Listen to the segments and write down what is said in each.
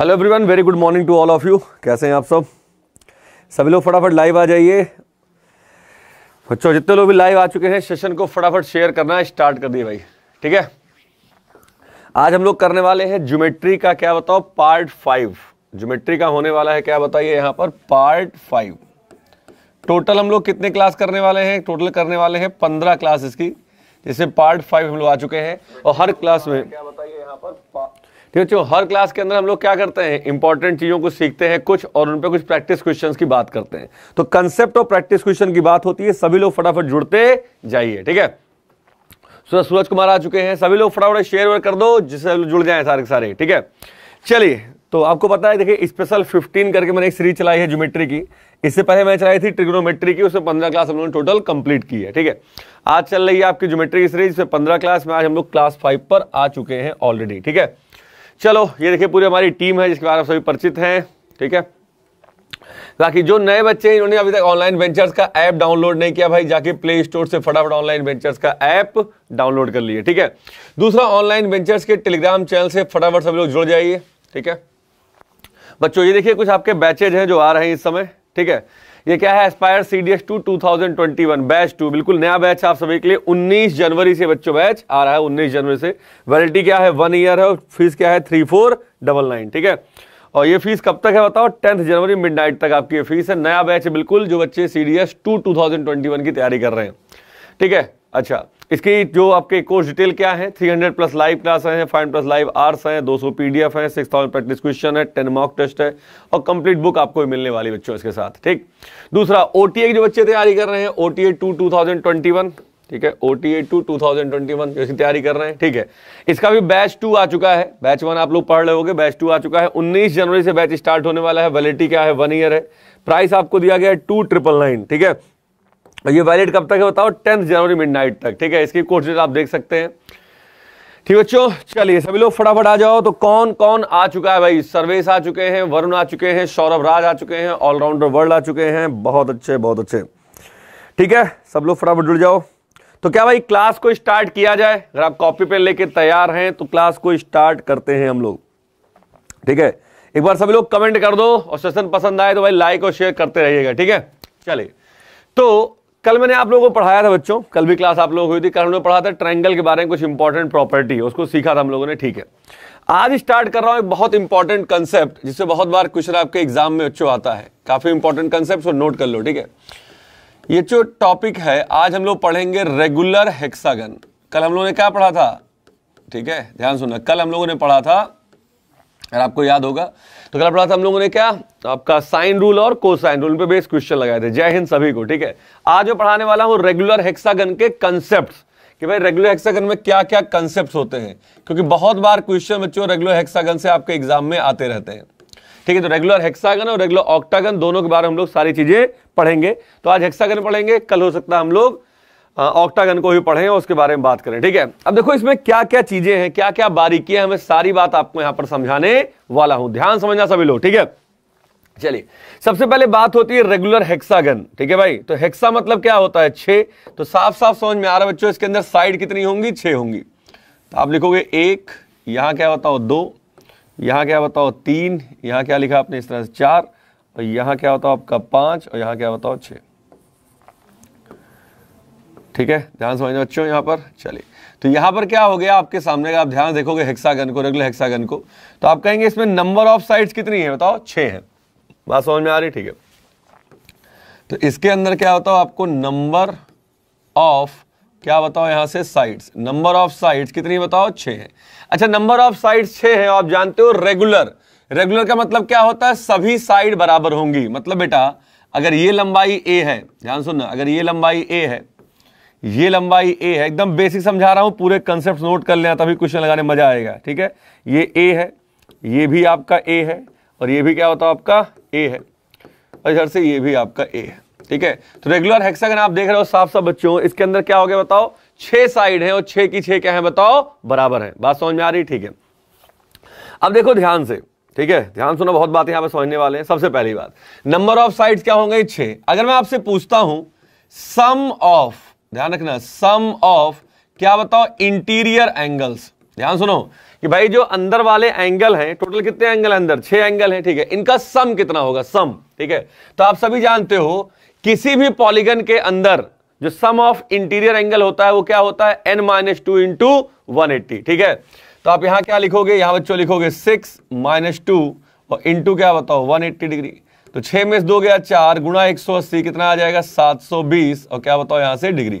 hello everyone very good morning to all of you कैसे हैं आप सब सभी लोग फटाफट लाइव आ जाइए बच्चों जितने लोग भी लाइव आ चुके हैं सेशन को फटाफट शेयर करना स्टार्ट कर दिए भाई ठीक है आज हम लोग करने वाले हैं ज्योमेट्री का क्या बताओ पार्ट फाइव ज्योमेट्री का होने वाला है क्या बताइए यहाँ पर पार्ट फाइव टोटल हम लोग कितने क्लास करने वाले हैं टोटल करने वाले हैं पंद्रह क्लास इसकी जैसे पार्ट फाइव हम लोग आ चुके हैं और हर क्लास में क्या बताइए यहाँ पर ठीक है हर क्लास के अंदर हम लोग क्या करते हैं इंपॉर्टेंट चीज़ों को सीखते हैं कुछ और उन पर कुछ प्रैक्टिस क्वेश्चन की बात करते हैं तो कंसेप्ट और प्रैक्टिस क्वेश्चन की बात होती है सभी लोग फटाफट जुड़ते जाइए ठीक है सूरज सूरज कुमार आ चुके हैं सभी लोग फटाफट शेयर वेयर कर दो जिससे जुड़ जाए सारे सारे ठीक है चलिए तो आपको पता है देखिए स्पेशल 15 करके मैंने एक सीरीज चलाई है ज्योमेट्री की इससे पहले मैंने चलाई थी ट्रिग्नोमेट्री की उसमें 15 क्लास हम लोगों ने टोटल कंप्लीट की है ठीक है आज चल रही है आपकी ज्योमेट्री की सीरीज पंद्रह क्लास में आज हम लोग क्लास फाइव पर आ चुके हैं ऑलरेडी ठीक है चलो ये देखिए पूरी हमारी टीम है जिसके बारे में सभी परिचित हैं ठीक है बाकी जो नए बच्चे हैं इन्होंने अभी तक ऑनलाइन वेंचर्स का ऐप डाउनलोड नहीं किया भाई जाके प्ले स्टोर से फटाफट ऑनलाइन वेंचर्स का ऐप डाउनलोड कर लिए ठीक है दूसरा ऑनलाइन वेंचर्स के टेलीग्राम चैनल से फटाफट सभी लोग जुड़ जाइए ठीक है बच्चों ये देखिए कुछ आपके बैचेज हैं जो आ रहे हैं इस समय ठीक है ये क्या है Aspire C D S two two thousand twenty one batch two बिल्कुल नया बैच आप सभी के लिए उन्नीस जनवरी से बच्चों बैच आ रहा है उन्नीस जनवरी से वैलिटी क्या है वन ईयर है और फीस क्या है थ्री फोर डबल नाइन ठीक है और ये फीस कब तक है बताओ टेंथ जनवरी मिडनाइट तक आपकी ये फीस है नया बैच है बिल्कुल जो बच्चे C D S two two thousand twenty one की तैयारी कर रहे हैं ठीक है अच्छा इसकी जो आपके कोर्स डिटेल क्या है 300 प्लस लाइव क्लास हैं फाइव प्लस लाइव आर्स हैं 200 PDF six thousand practice question है टेन मॉक टेस्ट है और कंप्लीट बुक आपको मिलने वाली बच्चों इसके साथ ठीक दूसरा ओ की जो बच्चे तैयारी कर रहे हैं O T A two two ठीक है O T A two two thousand twenty one इसकी तैयारी कर रहे हैं ठीक है इसका भी बैच टू आ चुका है बैच वन आप लोग पढ़ रहे हो बैच टू आ चुका है उन्नीस जनवरी से बैच स्टार्ट होने वाला है वैलिटी क्या है वन ईयर है प्राइस आपको दिया गया है टू ट्रिपल नाइन ठीक है ये वैलिड कब तक है बताओ टेंथ जनवरी मिडनाइट तक ठीक है इसकी कोर्स आप देख सकते हैं ठीक बच्चों चलिए सभी लोग फटाफट आ जाओ तो कौन कौन आ चुका है भाई सर्वेश आ चुके हैं वरुण आ चुके हैं सौरभ राज आ चुके हैं ऑलराउंडर वर्ल्ड आ चुके हैं बहुत अच्छे बहुत अच्छे ठीक है सब लोग फटाफट जुड़ जाओ तो क्या भाई क्लास को स्टार्ट किया जाए अगर आप कॉपी पेन लेके तैयार हैं तो क्लास को स्टार्ट करते हैं हम लोग ठीक है एक बार सभी लोग कमेंट कर दो और सेशन पसंद आए तो भाई लाइक और शेयर करते रहिएगा ठीक है चलिए तो कल मैंने आप लोगों को पढ़ाया था बच्चों कल भी क्लास आप लोगों को हुई थी कल हमने पढ़ा था ट्रायंगल के बारे में कुछ इंपॉर्टेंट प्रॉपर्टी उसको सीखा था हम लोगों ने ठीक है आज स्टार्ट कर रहा हूं एक बहुत इंपॉर्टेंट कंसेप्ट जिससे बहुत बार क्वेश्चन आपके एग्जाम में बच्चों आता है काफी इंपॉर्टेंट कंसेप्ट नोट कर लो ठीक है ये जो टॉपिक है आज हम लोग पढ़ेंगे रेगुलर हेक्सागन कल हम लोगों ने क्या पढ़ा था ठीक है ध्यान सुनना कल हम लोगों ने पढ़ा था अगर आपको याद होगा तो कल पढ़ा था हम लोगों ने क्या आपका साइन रूल और को साइन रूल पे बेस क्वेश्चन लगाए थे जय हिंद सभी को ठीक है आज मैं पढ़ाने वाला हूं रेगुलर हेक्सागन के कंसेप्ट कि भाई रेगुलर हेक्सागन में क्या क्या कंसेप्ट होते हैं क्योंकि बहुत बार क्वेश्चन बच्चों रेगुलर हेक्सागन से आपके एग्जाम में आते रहते हैं ठीक है तो रेगुलर हेक्सागन और रेगुलर ऑक्टागन दोनों के बारे में हम लोग सारी चीजें पढ़ेंगे तो आज हेक्सागन पढ़ेंगे कल हो सकता है हम लोग ऑक्टागन को भी पढ़ें और उसके बारे में बात करें ठीक है अब देखो इसमें क्या क्या चीजें हैं क्या क्या बारीकियां मैं सारी बात आपको यहां पर समझाने वाला हूं ध्यान समझना सभी लोग ठीक है चलिए सबसे पहले बात होती है रेगुलर हेक्सागन ठीक है भाई तो हेक्सा मतलब क्या होता है छे तो साफ साफ समझ में आ रहा है बच्चों इसके अंदर साइड कितनी होंगी छे होंगी तो आप लिखोगे एक यहां क्या बताओ दो यहां क्या बताओ तीन यहां क्या लिखा आपने इस तरह से चार और यहां क्या बताओ आपका पांच और यहां क्या बताओ छह ठीक है ध्यान समझना बच्चों यहाँ पर चलिए तो यहाँ पर क्या हो गया आपके सामने का आप ध्यान देखोगे हेक्सागन को रेगुलर हेक्सागन को तो आप कहेंगे इसमें नंबर ऑफ साइड्स कितनी है बताओ छः हैं बात समझ में आ रही ठीक है तो इसके अंदर क्या होता है आपको नंबर ऑफ क्या बताओ यहाँ से साइड्स नंबर ऑफ साइड्स कितनी बताओ छः हैं अच्छा नंबर ऑफ साइड्स छः हैं आप जानते हो रेगुलर रेगुलर का मतलब क्या होता है सभी साइड बराबर होंगी मतलब बेटा अगर ये लंबाई ए है ध्यान सुनना अगर ये लंबाई ए है ये लंबाई ए है एकदम बेसिक समझा रहा हूं पूरे कंसेप्ट नोट कर लेना तभी क्वेश्चन लगाने मजा आएगा ठीक है ये ए है ये भी आपका ए है और ये भी क्या होता है आपका ए है और इधर से ये भी आपका ए है ठीक है तो रेगुलर हेक्सागन आप देख रहे हो साफ साफ बच्चों इसके अंदर क्या हो गया बताओ छह साइड है और छह की छह क्या है बताओ बराबर है बात समझ में आ रही ठीक है अब देखो ध्यान से ठीक है ध्यान सुनो बहुत बातें यहां पर समझने वाले हैं सबसे पहली बात नंबर ऑफ साइड्स क्या होंगे छह अगर मैं आपसे पूछता हूं सम ऑफ ध्यान रखना सम ऑफ क्या बताओ इंटीरियर एंगल्स ध्यान सुनो कि भाई जो अंदर वाले एंगल हैं टोटल कितने एंगल अंदर छह एंगल हैं ठीक है इनका सम कितना होगा सम ठीक है तो आप सभी जानते हो किसी भी पॉलीगन के अंदर जो सम ऑफ इंटीरियर एंगल होता है वो क्या होता है N minus two into one eighty ठीक है तो आप यहां क्या लिखोगे यहां बच्चों लिखोगे सिक्स माइनस टू और इंटू क्या बताओ वन एट्टी डिग्री तो छह में से दो गया चार गुणा एक सौ अस्सी कितना आ जाएगा सात सौ बीस और क्या बताओ यहां से डिग्री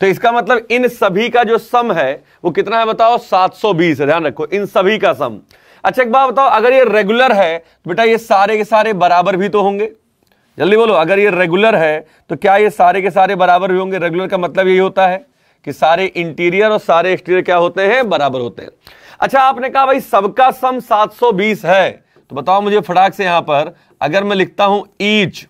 तो इसका मतलब इन सभी का जो सम है वो कितना है बताओ सौ है ध्यान रखो इन सभी का सम अच्छा एक बात बताओ अगर ये रेगुलर है तो बेटा ये सारे के सारे बराबर भी तो होंगे जल्दी बोलो अगर ये रेगुलर है तो क्या ये सारे के सारे बराबर भी होंगे रेगुलर का मतलब यही होता है कि सारे इंटीरियर और सारे एक्सटीरियर क्या होते हैं बराबर होते हैं अच्छा आपने कहा भाई सबका सम 720 है तो बताओ मुझे फटाक से यहां पर अगर मैं लिखता हूं ईच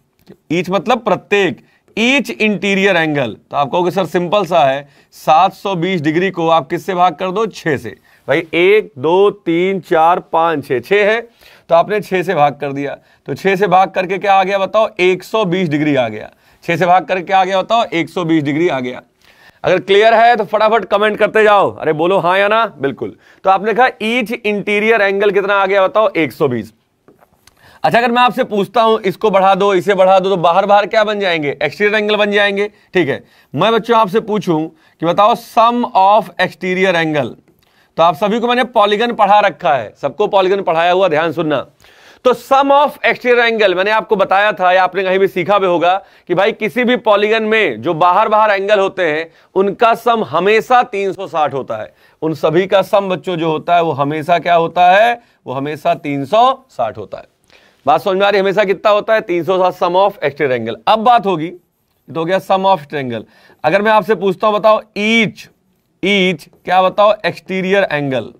ईच मतलब प्रत्येक ईच इंटीरियर एंगल तो आप कहोगे सर सिंपल सा है 720 डिग्री को आप किससे भाग कर दो छे से भाई एक दो तीन चार पांच छः छः है तो आपने छः से भाग कर दिया तो छह से भाग करके क्या आ गया बताओ 120 डिग्री आ गया छह से भाग करके आ गया बताओ 120 डिग्री आ गया अगर क्लियर है तो फटाफट कमेंट करते जाओ अरे बोलो हाँ या ना बिल्कुल तो आपने कहा ईच इंटीरियर एंगल कितना आ गया बताओ 120 अच्छा अगर मैं आपसे पूछता हूं इसको बढ़ा दो इसे बढ़ा दो तो बाहर बाहर क्या बन जाएंगे एक्सटीरियर एंगल बन जाएंगे ठीक है मैं बच्चों आपसे पूछूं कि बताओ सम ऑफ एक्सटीरियर एंगल तो आप सभी को मैंने पॉलीगन पढ़ा रखा है सबको पॉलीगन पढ़ाया हुआ ध्यान सुनना तो सम ऑफ एक्सटीरियर एंगल मैंने आपको बताया था या आपने कहीं भी सीखा भी होगा कि भाई किसी भी पॉलीगन में जो बाहर बाहर एंगल होते हैं उनका सम हमेशा 360 होता है उन सभी का सम बच्चों जो होता है वो हमेशा क्या होता है वो हमेशा 360 होता है बात समझ में आ रही हमेशा कितना होता है तीन सम ऑफ एक्सटीरियर एंगल अब बात होगी तो हो गया सम ऑफ एंगल अगर मैं आपसे पूछता हूं बताओ ईच ईच क्या बताओ exterior angle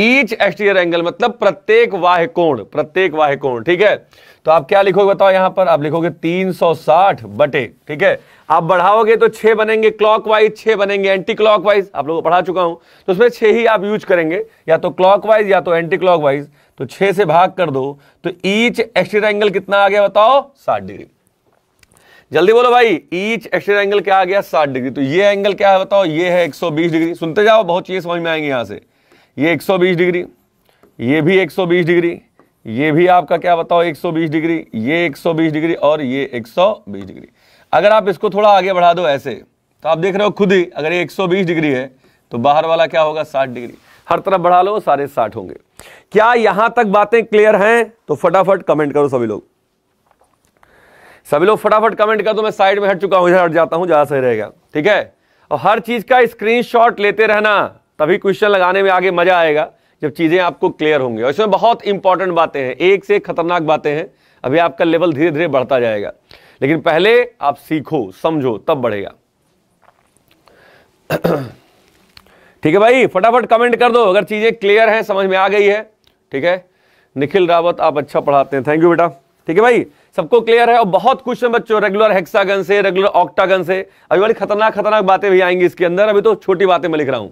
each exterior angle मतलब प्रत्येक वाह कोण प्रत्येक वाह कोण ठीक है तो आप क्या लिखोगे बताओ यहां पर आप लिखोगे 360 बटे ठीक है आप बढ़ाओगे तो छह बनेंगे क्लॉकवाइज छह बनेंगे एंटी क्लॉकवाइज आप लोगों को पढ़ा चुका हूं तो उसमें छह ही आप यूज करेंगे या तो क्लॉकवाइज या तो एंटी क्लॉकवाइज तो छह से भाग कर दो तो ईच एक्सटीर एंगल कितना आ गया बताओ साठ डिग्री जल्दी बोलो भाई ईच एक्सटीर एंगल क्या आ गया साठ डिग्री तो ये एंगल क्या है बताओ ये है एक डिग्री सुनते जाओ बहुत चीजें समझ में आएंगे यहां से ये 120 डिग्री ये भी 120 डिग्री ये भी आपका क्या बताओ 120 डिग्री ये 120 डिग्री और ये 120 डिग्री अगर आप इसको थोड़ा आगे बढ़ा दो ऐसे तो आप देख रहे हो खुद ही अगर ये 120 डिग्री है तो बाहर वाला क्या होगा 60 डिग्री हर तरफ बढ़ा लो सारे 60 होंगे क्या यहां तक बातें क्लियर हैं तो फटाफट कमेंट करो सभी लोग सभी लोग फटाफट कमेंट कर दो मैं साइड में हट चुका हूं इधर हट जाता हूं ज्यादा सही रहेगा ठीक है और हर चीज का स्क्रीनशॉट लेते रहना तभी क्वेश्चन लगाने में आगे मजा आएगा जब चीज़ें आपको क्लियर होंगी और इसमें बहुत इंपॉर्टेंट बातें हैं एक से एक खतरनाक बातें हैं अभी आपका लेवल धीरे धीरे बढ़ता जाएगा लेकिन पहले आप सीखो समझो तब बढ़ेगा ठीक है भाई फटाफट कमेंट कर दो अगर चीज़ें क्लियर हैं समझ में आ गई है ठीक है निखिल रावत आप अच्छा पढ़ाते हैं थैंक यू बेटा ठीक है भाई सबको क्लियर है और बहुत क्वेश्चन बच्चों रेगुलर हेक्सागन से रेगुलर ऑक्टागन से अभी वाली खतरनाक खतरनाक बातें भी आएंगी इसके अंदर अभी तो छोटी बातें मैं लिख रहा हूं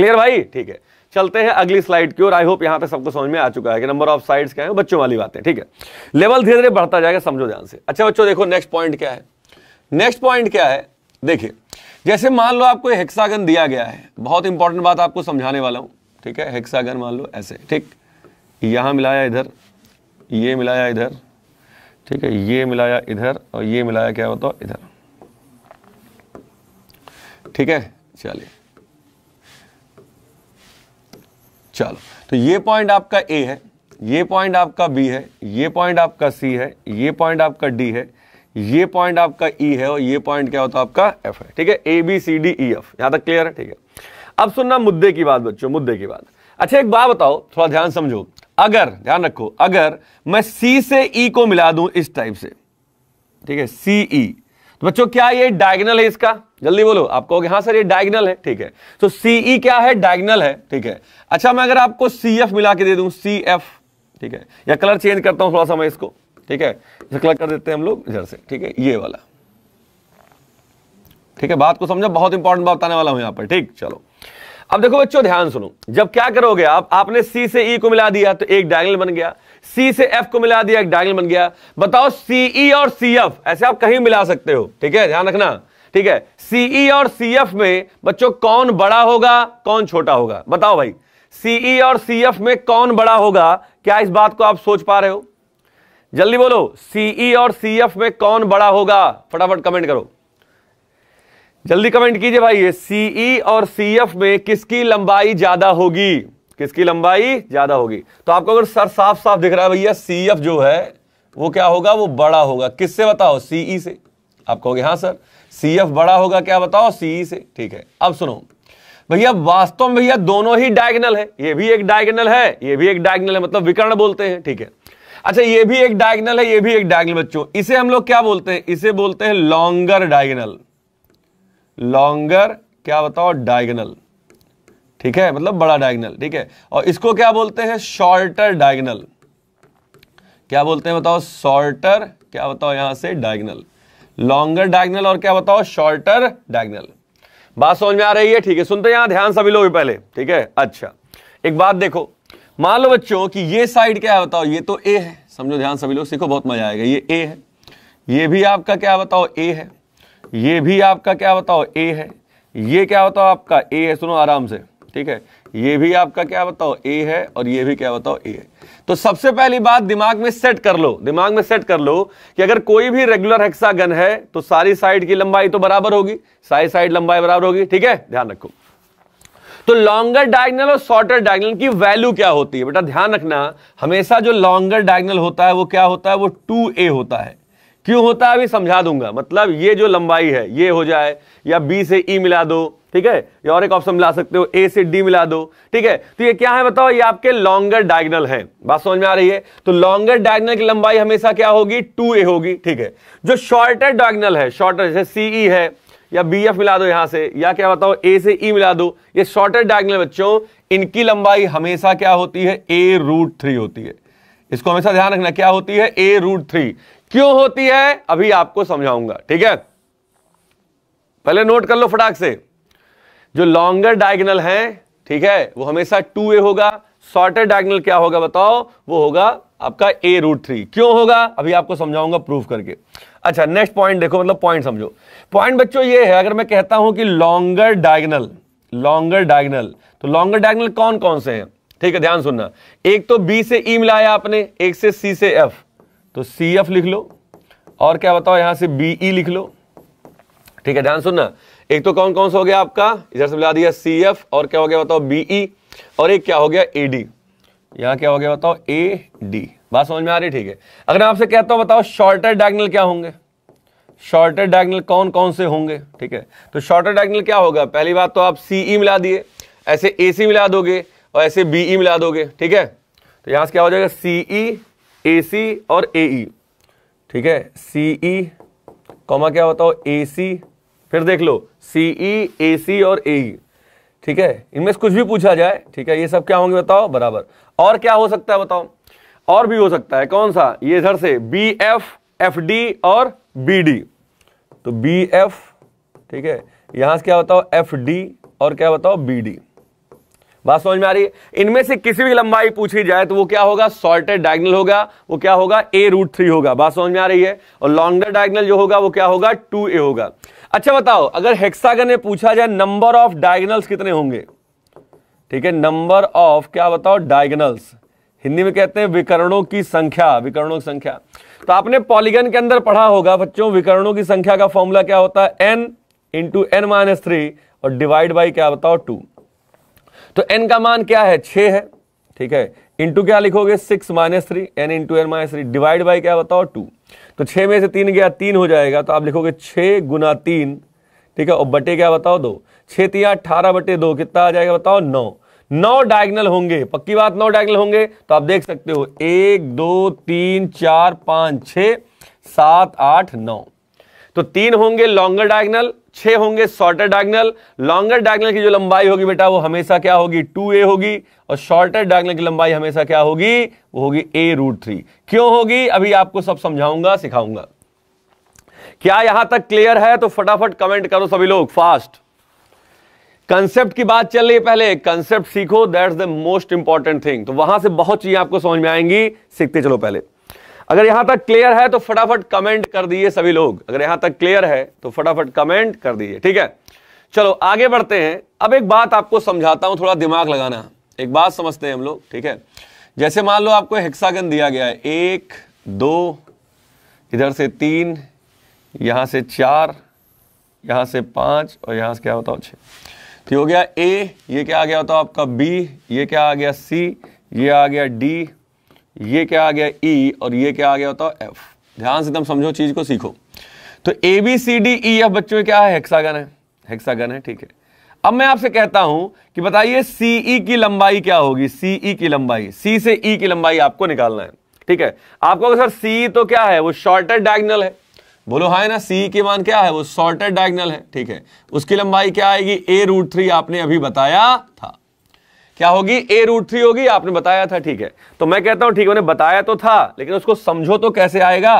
क्लियर भाई ठीक है चलते हैं अगली स्लाइड की ओर आई होप यहां पे सबको समझ में आ चुका है कि नंबर ऑफ साइड्स क्या है बच्चों वाली बातें ठीक है लेवल धीरे धीरे बढ़ता जाएगा समझो ध्यान से अच्छा बच्चों देखो नेक्स्ट पॉइंट क्या है नेक्स्ट पॉइंट क्या है देखिए जैसे मान लो आपको हेक्सागन दिया गया है बहुत इंपॉर्टेंट बात आपको समझाने वाला हूं ठीक है हेक्सागन मान लो ऐसे ठीक यहां मिलाया इधर ये मिलाया इधर ठीक है ये मिलाया इधर और ये मिलाया क्या होता इधर ठीक है चलिए चलो तो ये पॉइंट आपका ए है ये पॉइंट आपका बी है ये पॉइंट आपका सी है ये पॉइंट आपका डी है ये पॉइंट आपका ई e है और ये पॉइंट क्या होता है आपका एफ है ठीक है A B C D E F यहां तक क्लियर है ठीक है अब सुनना मुद्दे की बात बच्चों मुद्दे की बात अच्छा एक बात बताओ थोड़ा ध्यान समझो अगर ध्यान रखो अगर मैं सी से ई e को मिला दूं इस टाइप से ठीक है सी ई e, तो बच्चों क्या ये डायगनल है इसका जल्दी बोलो आप कहोगे हाँ सर ये डायगनल है ठीक है तो सीई e क्या है डायगनल है ठीक है अच्छा मैं अगर आपको सी एफ मिला के दे दू सी एफ ठीक है या कलर चेंज करता हूं थोड़ा सा मैं इसको ठीक है कलर कर देते हैं हम लोग इधर से ठीक है ये वाला ठीक है बात को समझा बहुत इंपॉर्टेंट बात बताने वाला हूं यहां पर ठीक चलो अब देखो बच्चों ध्यान सुनो जब क्या करोगे आप आपने सी से ई e को मिला दिया तो एक डायगनल बन गया सी से एफ को मिला दिया एक डायगनल बन गया बताओ सीई e और सी एफ ऐसे आप कहीं मिला सकते हो ठीक है ध्यान रखना ठीक है सीई e और एफ में बच्चों कौन बड़ा होगा कौन छोटा होगा बताओ भाई सीई e और एफ में कौन बड़ा होगा क्या इस बात को आप सोच पा रहे हो जल्दी बोलो सीई e और एफ में कौन बड़ा होगा फटाफट कमेंट करो जल्दी कमेंट कीजिए भाई सीई और एफ में किसकी लंबाई ज्यादा होगी किसकी लंबाई ज्यादा होगी तो आपको अगर सर साफ साफ दिख रहा है भैया एफ जो है वो क्या होगा वो बड़ा होगा किससे बताओ सीई से आप कहोगे हाँ सर सी एफ बड़ा होगा क्या बताओ सी से ठीक है अब सुनो भैया वास्तव में भैया दोनों ही डायगनल है ये भी एक डायगनल है ये भी एक डायगनल है मतलब विकर्ण बोलते हैं ठीक है अच्छा ये भी एक डायगनल है ये भी एक डायगनल बच्चों इसे हम लोग क्या बोलते हैं इसे बोलते हैं लॉन्गर डायगनल लॉन्गर क्या बताओ डायगनल ठीक है मतलब बड़ा डायगनल ठीक है और इसको क्या बोलते हैं शॉर्टर डायगनल क्या बोलते हैं बताओ शॉर्टर क्या बताओ यहां से डायगनल लॉन्गर डायगनल और क्या बताओ शॉर्टर डायगनल बात समझ में आ रही है ठीक है सुनते यहां ध्यान सभी लोग पहले ठीक है अच्छा एक बात देखो मान लो बच्चों कि ये साइड क्या है बताओ ये तो ए है समझो ध्यान सभी लोग सीखो बहुत मजा आएगा ये ए है ये भी आपका क्या बताओ ए है ये भी आपका क्या बताओ ए है ये क्या बताओ आपका ए है सुनो आराम से ठीक है ये भी आपका क्या बताओ ए है और ये भी क्या बताओ ए है तो सबसे पहली बात दिमाग में सेट कर लो दिमाग में सेट कर लो कि अगर कोई भी रेगुलर हेक्सागन है तो सारी साइड की लंबाई तो बराबर होगी सारी साइड लंबाई बराबर होगी ठीक है ध्यान रखो तो लॉन्गर डायगनल और शॉर्टर डायगनल की वैल्यू क्या होती है बेटा ध्यान रखना हमेशा जो लॉन्गर डायगनल होता है वो क्या होता है वो टू ए होता है क्यों होता है अभी समझा दूंगा मतलब ये जो लंबाई है ये हो जाए या बी से ई e मिला दो ठीक है या और एक ऑप्शन मिला सकते हो ए से डी मिला दो ठीक है तो ये क्या है बताओ ये आपके लॉन्गर डायगनल है बात समझ में आ रही है तो लॉन्गर डायगनल की लंबाई हमेशा क्या होगी टू ए होगी ठीक है जो शॉर्टर डायगनल है शॉर्टर जैसे सीई e है या बी एफ मिला दो यहां से या क्या बताओ ए से ई e मिला दो ये शॉर्टर डायगनल बच्चों इनकी लंबाई हमेशा क्या होती है ए रूट थ्री होती है इसको हमेशा ध्यान रखना क्या होती है ए रूट थ्री क्यों होती है अभी आपको समझाऊंगा ठीक है पहले नोट कर लो फटाक से जो लॉन्गर डायगनल है ठीक है वो हमेशा टू ए होगा शॉर्टर डायगनल क्या होगा बताओ वो होगा आपका ए रूट थ्री क्यों होगा अभी आपको समझाऊंगा प्रूफ करके अच्छा नेक्स्ट पॉइंट देखो मतलब पॉइंट समझो पॉइंट बच्चों ये है अगर मैं कहता हूं कि लॉन्गर डायगनल लॉन्गर डायगनल तो लॉन्गर डायगनल कौन कौन से हैं ठीक है ध्यान सुनना एक तो बी से ई e मिलाया आपने एक से सी से एफ तो सी एफ लिख लो और क्या बताओ यहां से बी ई e लिख लो ठीक है ध्यान सुनना एक तो कौन कौन सा हो गया आपका इधर से मिला दिया सी एफ और क्या हो गया बताओ बीई e और एक क्या हो गया ए डी यहाँ क्या हो गया बताओ ए डी बात समझ में आ रही ठीक है अगर आपसे कहता हूँ बताओ शॉर्टर डायगनल क्या होंगे शॉर्टर डायगनल कौन कौन से होंगे ठीक है तो शॉर्टर डायगनल क्या होगा पहली बात तो आप सी ई e मिला दिए ऐसे ए सी मिला दोगे और ऐसे बी ई e मिला दोगे ठीक है तो यहाँ से क्या हो जाएगा सी ई ए सी और ए ई ठीक है सी ई कॉमा क्या होता हो ए सी फिर देख लो सीई ए सी और ए ठीक है इनमें से कुछ भी पूछा जाए ठीक है ये सब क्या होंगे बताओ बराबर और क्या हो सकता है बताओ और भी हो सकता है कौन सा ये इधर से बी एफ एफ डी और बी डी तो बी एफ ठीक है यहां से क्या बताओ एफ डी और क्या बताओ बी डी बात समझ में आ रही है इनमें से किसी भी लंबाई पूछी जाए तो वो क्या होगा सॉर्टेड डायगनल होगा वो क्या होगा ए रूट थ्री होगा बात समझ में आ रही है और लॉन्गर डायगनल जो होगा वो क्या होगा टू ए होगा अच्छा बताओ अगर हेक्सागन में पूछा जाए नंबर ऑफ डायगनल्स कितने होंगे ठीक है नंबर ऑफ क्या बताओ डायगनल्स हिंदी में कहते हैं विकरणों की संख्या विकरणों की संख्या तो आपने पॉलीगन के अंदर पढ़ा होगा बच्चों विकरणों की संख्या का फॉर्मूला क्या होता है N into N minus three और डिवाइड बाई क्या बताओ टू तो एन का मान क्या है छ है ठीक है इंटू क्या लिखोगे six minus three N into N minus three divide by क्या बताओ टू तो छः में से तीन गया तीन हो जाएगा तो आप लिखोगे छः गुना तीन ठीक है और बटे क्या बताओ दो छः तीन अठारह बटे दो कितना आ जाएगा बताओ नौ नौ डायगनल होंगे पक्की बात नौ डायगनल होंगे तो आप देख सकते हो एक दो तीन चार पाँच छ सात आठ नौ तो तीन होंगे लॉन्गर डायगनल छह होंगे शॉर्टर डायगनल लॉन्गर डायगनल की जो लंबाई होगी बेटा वो हमेशा क्या होगी टू ए होगी और शॉर्टर डायगनल की लंबाई हमेशा क्या होगी वो होगी ए रूट थ्री क्यों होगी अभी आपको सब समझाऊंगा सिखाऊंगा क्या यहां तक क्लियर है तो फटाफट कमेंट करो सभी लोग फास्ट कंसेप्ट की बात चल रही है पहले कंसेप्ट सीखो that's the most important thing तो वहां से बहुत चीजें आपको समझ में आएंगी सीखते चलो पहले अगर यहां तक क्लियर है तो फटाफट कमेंट कर दिए सभी लोग अगर यहां तक क्लियर है तो फटाफट कमेंट कर दिए ठीक है चलो आगे बढ़ते हैं अब एक बात आपको समझाता हूं थोड़ा दिमाग लगाना एक बात समझते हैं हम लोग ठीक है जैसे मान लो आपको हेक्सागन दिया गया है एक दो इधर से तीन यहां से चार यहां से पांच और यहां से क्या होता है तो हो गया ए ये क्या आ गया है आपका बी ये क्या आ गया सी ये आ गया डी ये क्या आ गया ई e, और ये क्या आ गया होता है एफ ध्यान से तुम समझो चीज को सीखो तो A B C D E F बच्चों क्या है हेक्सागन है हेक्सागन है ठीक है अब मैं आपसे कहता हूं कि बताइए सीई e की लंबाई क्या होगी सीई e की लंबाई सी से ई e की लंबाई आपको निकालना है ठीक है आपको सर सी तो क्या है वो शॉर्टेड डायगनल है बोलो हाँ ना सी के मान क्या है वो शॉर्टेड डायगनल है ठीक है उसकी लंबाई क्या आएगी ए रूट थ्री आपने अभी बताया था क्या होगी ए रूट थ्री होगी आपने बताया था ठीक है तो मैं कहता हूं ठीक मैंने बताया तो था लेकिन उसको समझो तो कैसे आएगा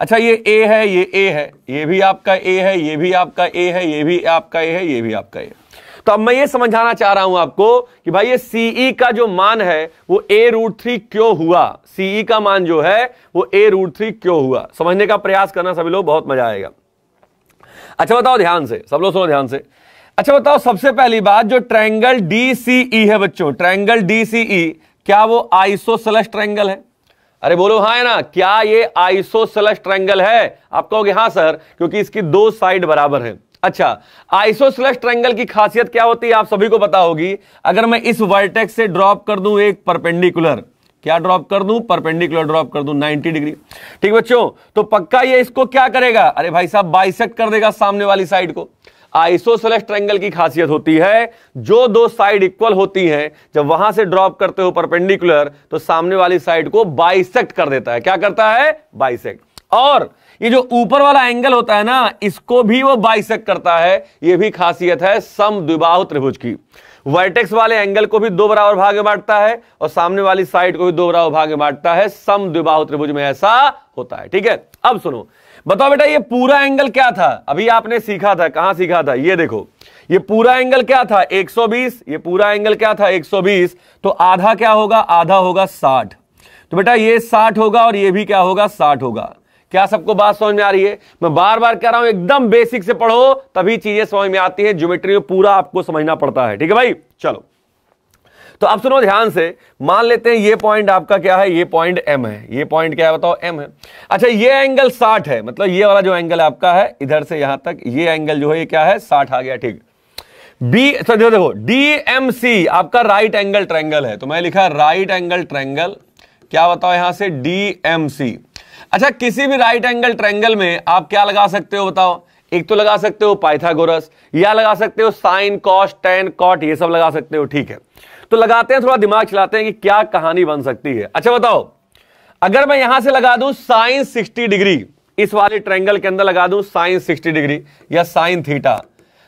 अच्छा ये ए है ये ए है ये भी आपका ए है ये भी आपका ए है ये भी आपका ए है ये भी आपका ए तो अब मैं ये समझाना चाह रहा हूं आपको कि भाई ये सीई e का जो मान है वो ए रूट थ्री क्यों हुआ सीई e का मान जो है वो ए रूट थ्री क्यों हुआ समझने का प्रयास करना सभी लोग बहुत मजा आएगा अच्छा बताओ ध्यान से सब लोग सुनो ध्यान से अच्छा बताओ सबसे पहली बात जो ट्रायंगल डी e है बच्चों ट्रायंगल डी e, क्या वो आइसोसलस ट्रायंगल है अरे बोलो हाँ है ना क्या ये आइसोसलस ट्रायंगल है आप कहोगे हाँ सर क्योंकि इसकी दो साइड बराबर है अच्छा आइसोसलस ट्रायंगल की खासियत क्या होती है आप सभी को पता होगी अगर मैं इस वर्टेक्स से ड्रॉप कर दू एक परपेंडिकुलर क्या ड्रॉप कर दूं परपेंडिकुलर ड्रॉप कर दूं 90 डिग्री ठीक बच्चों तो पक्का ये इसको क्या करेगा अरे भाई साहब बाइसेक्ट कर देगा सामने वाली साइड को आइसोसेलेस ट्रायंगल की खासियत होती है जो दो साइड इक्वल होती हैं जब वहां से ड्रॉप करते हो परपेंडिकुलर तो सामने वाली साइड को बाइसेक्ट कर देता है क्या करता है बाइसेक्ट और ये जो ऊपर वाला एंगल होता है ना इसको भी वो बाइसेक्ट करता है ये भी खासियत है सम द्विबाहु त्रिभुज की वर्टेक्स वाले एंगल को भी दो बराबर भाग में बांटता है और सामने वाली साइड को भी दो बराबर भाग में बांटता है सम द्विबाहु त्रिभुज में ऐसा होता है ठीक है अब सुनो बताओ बेटा ये पूरा एंगल क्या था अभी आपने सीखा था कहां सीखा था ये देखो ये पूरा एंगल क्या था 120 ये पूरा एंगल क्या था 120 तो आधा क्या होगा आधा होगा 60 तो बेटा ये 60 होगा और ये भी क्या होगा 60 होगा क्या सबको बात समझ में आ रही है मैं बार बार कह रहा हूं एकदम बेसिक से पढ़ो तभी चीजें समझ में आती है ज्योमेट्री में पूरा आपको समझना पड़ता है ठीक है भाई चलो तो अब सुनो ध्यान से मान लेते हैं ये पॉइंट आपका क्या है ये पॉइंट एम है ये पॉइंट क्या है बताओ एम है अच्छा ये एंगल साठ है मतलब ये वाला जो एंगल आपका है इधर से यहां तक ये एंगल जो है ये क्या है साठ आ गया ठीक बी तो अच्छा, देखो देखो डी एम सी आपका राइट एंगल ट्रैंगल है तो मैं लिखा राइट एंगल ट्रैंगल क्या बताओ यहां से डी एम सी अच्छा किसी भी राइट एंगल ट्रैंगल में आप क्या लगा सकते हो बताओ एक तो लगा सकते हो पाइथागोरस या लगा सकते हो साइन कॉस टेन कॉट ये सब लगा सकते हो ठीक है तो लगाते हैं थोड़ा दिमाग चलाते हैं कि क्या कहानी बन सकती है अच्छा बताओ अगर मैं यहां से लगा दूं साइन सिक्सटी डिग्री इस वाले ट्रायंगल के अंदर लगा दूं साइन सिक्सटी डिग्री या साइन थीटा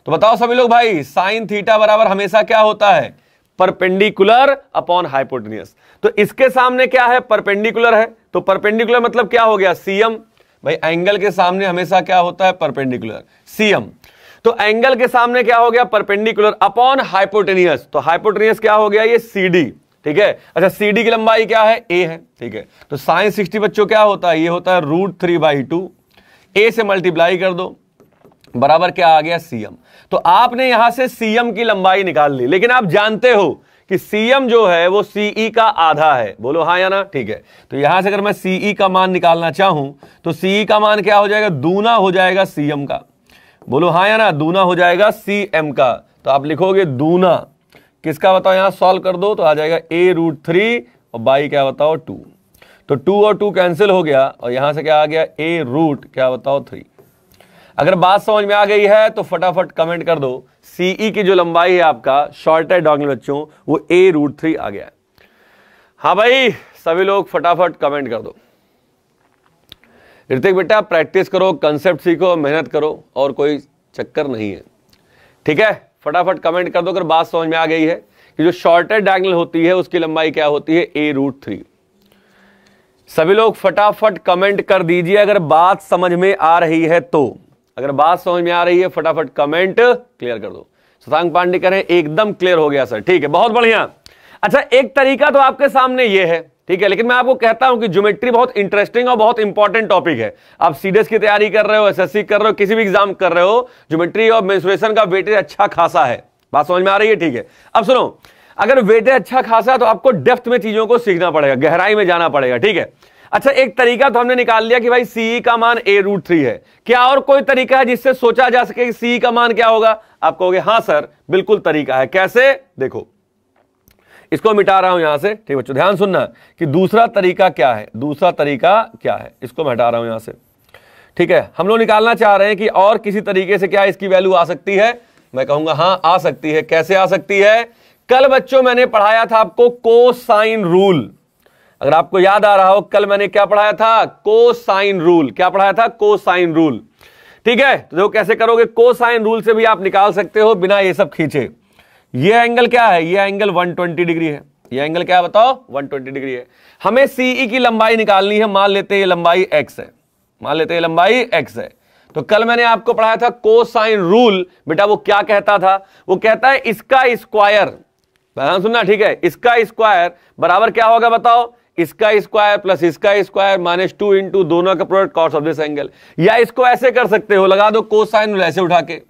तो बताओ सभी लोग भाई साइन थीटा बराबर हमेशा क्या होता है परपेंडिकुलर अपॉन हाइपोटनियस तो इसके सामने क्या है परपेंडिकुलर है तो परपेंडिकुलर मतलब क्या हो गया सीएम भाई एंगल के सामने हमेशा क्या होता है परपेंडिकुलर सीएम तो एंगल के सामने क्या हो गया परपेंडिकुलर अपॉन हाइपोटेनियस तो हाइपोटेनियस क्या हो गया ये सी ठीक है अच्छा सी की लंबाई क्या है ए है ठीक है तो साइंस सिक्सटी बच्चों क्या होता है ये होता है root three by two A से मल्टीप्लाई कर दो बराबर क्या आ गया सीएम तो आपने यहां से सीएम की लंबाई निकाल ली लेकिन आप जानते हो कि सीएम जो है वो सीई e का आधा है बोलो हाँ या ना ठीक है तो यहां से अगर मैं सीई e का मान निकालना चाहूं तो सीई e का मान क्या हो जाएगा दूना हो जाएगा सीएम का बोलो हाँ या ना दूना हो जाएगा सी एम का तो आप लिखोगे दूना किसका बताओ यहाँ सॉल्व कर दो तो आ जाएगा ए रूट थ्री और बाई क्या बताओ टू तो टू और टू कैंसिल हो गया और यहाँ से क्या आ गया ए रूट क्या बताओ थ्री अगर बात समझ में आ गई है तो फटाफट कमेंट कर दो सीई e की जो लंबाई है आपका शॉर्ट है डॉगल बच्चों वो ए रूट थ्री आ गया है हाँ भाई सभी लोग फटाफट कमेंट कर दो ऋतिक बेटा प्रैक्टिस करो कंसेप्ट सीखो मेहनत करो और कोई चक्कर नहीं है ठीक है फटाफट कमेंट कर दो अगर बात समझ में आ गई है कि जो शॉर्टेड डायंगल होती है उसकी लंबाई क्या होती है ए रूट थ्री सभी लोग फटाफट कमेंट कर दीजिए अगर बात समझ में आ रही है तो अगर बात समझ में आ रही है फटाफट कमेंट क्लियर कर दो शशांक पांडे कह रहे हैं एकदम क्लियर हो गया सर ठीक है बहुत बढ़िया अच्छा एक तरीका तो आपके सामने यह है ठीक है लेकिन मैं आपको कहता हूं कि ज्योमेट्री बहुत इंटरेस्टिंग और बहुत इंपॉर्टेंट टॉपिक है आप सीडीएस की तैयारी कर रहे हो एसएससी कर रहे हो किसी भी एग्जाम कर रहे हो ज्योमेट्री और मेन्सुरेशन का वेटेज अच्छा खासा है बात समझ में आ रही है ठीक है अब सुनो अगर वेटेज अच्छा खासा है तो आपको डेप्थ में चीजों को सीखना पड़ेगा गहराई में जाना पड़ेगा ठीक है अच्छा एक तरीका तो हमने निकाल लिया कि भाई सीई e का मान ए रूट थ्री है क्या और कोई तरीका है जिससे सोचा जा सके कि सीई e का मान क्या होगा आप कहोगे हां सर बिल्कुल तरीका है कैसे देखो इसको मिटा रहा हूं यहां से ठीक बच्चों ध्यान सुनना कि दूसरा तरीका क्या है दूसरा तरीका क्या है इसको मैं हटा रहा हूं यहां से ठीक है हम लोग निकालना चाह रहे हैं कि और किसी तरीके से क्या इसकी वैल्यू आ सकती है मैं कहूंगा हाँ आ सकती है कैसे आ सकती है कल बच्चों मैंने पढ़ाया था आपको को रूल अगर आपको याद आ रहा हो कल मैंने क्या पढ़ाया था को रूल क्या पढ़ाया था को रूल ठीक है तो देखो कैसे करोगे को रूल से भी आप निकाल सकते हो बिना ये सब खींचे ये एंगल क्या है ये एंगल 120 डिग्री है ये एंगल क्या बताओ 120 डिग्री है हमें सीई e की लंबाई निकालनी है मान लेते ये लंबाई एक्स है मान लेते हैं लंबाई एक्स है तो कल मैंने आपको पढ़ाया था कोसाइन रूल बेटा वो क्या कहता था वो कहता है इसका स्क्वायर सुनना ठीक है इसका स्क्वायर बराबर क्या होगा बताओ इसका स्क्वायर प्लस इसका स्क्वायर माइनस टू इंटू दोनों का product cos of this angle या इसको ऐसे कर सकते हो लगा दो कोसाइन ऐसे उठा के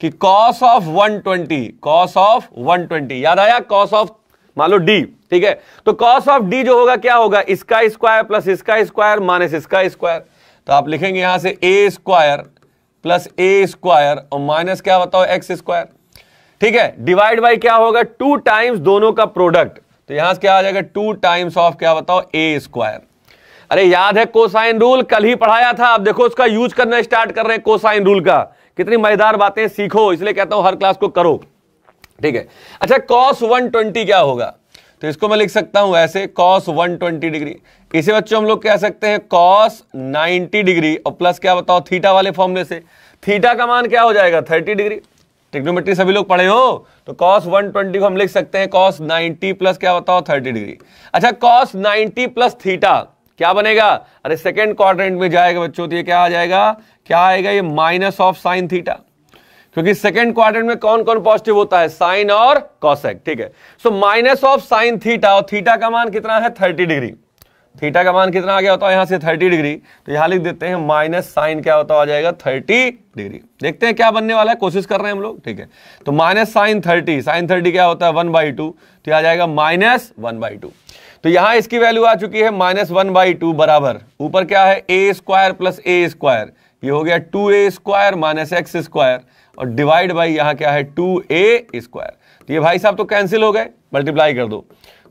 कि कॉस ऑफ 120 कॉस ऑफ 120 याद आया कॉस ऑफ मान लो डी ठीक है तो कॉस ऑफ डी जो होगा क्या होगा इसका स्क्वायर प्लस इसका स्क्वायर माइनस इसका स्क्वायर तो आप लिखेंगे यहां से A square plus A square और माइनस क्या बताओ एक्स स्क्वायर ठीक है डिवाइड बाई क्या होगा टू टाइम्स दोनों का प्रोडक्ट तो यहां से क्या आ जाएगा टू टाइम्स ऑफ क्या बताओ ए स्क्वायर अरे याद है कोसाइन रूल कल ही पढ़ाया था अब देखो उसका यूज करना स्टार्ट कर रहे हैं कोसाइन रूल का कितनी मजेदार बातें सीखो इसलिए कहता हूं हर क्लास को करो ठीक है अच्छा कॉस वन ट्वेंटी क्या होगा तो इसको मैं लिख सकता हूं ऐसे कॉस वन ट्वेंटी डिग्री इसे बच्चों हम लोग कह सकते हैं कॉस नाइनटी डिग्री और प्लस क्या बताओ थीटा वाले फॉर्मुले से थीटा का मान क्या हो जाएगा थर्टी डिग्री ट्रिग्नोमेट्री सभी लोग पढ़े हो तो कॉस वन ट्वेंटी को हम लिख सकते हैं कॉस नाइनटी प्लस क्या बताओ थर्टी डिग्री अच्छा कॉस नाइनटी प्लस थीटा क्या बनेगा अरे सेकेंड क्वार में जाएगा बच्चों तो ये क्या आ जाएगा क्या आएगा ये माइनस ऑफ साइन थीटा क्योंकि सेकेंड क्वार्टर में कौन कौन पॉजिटिव होता है साइन और कॉसेक ठीक है so minus of sine theta और थीटा का मान कितना है थर्टी डिग्री थीटा का मान कितना आ गया होता है यहां से थर्टी डिग्री तो यहां लिख देते हैं माइनस साइन क्या होता आ जाएगा थर्टी डिग्री देखते हैं क्या बनने वाला है कोशिश कर रहे हैं हम लोग ठीक है तो minus sine thirty sine thirty क्या होता है वन बाई टू तो यह आ जाएगा माइनस वन बाई टू तो यहां इसकी वैल्यू आ चुकी है माइनस वन बाई बराबर ऊपर क्या है A square plus A square ये हो गया two A square minus X square और डिवाइड बाई यहाँ क्या है टू ए स्क्वायर तो ये भाई साहब तो कैंसिल हो गए मल्टीप्लाई कर दो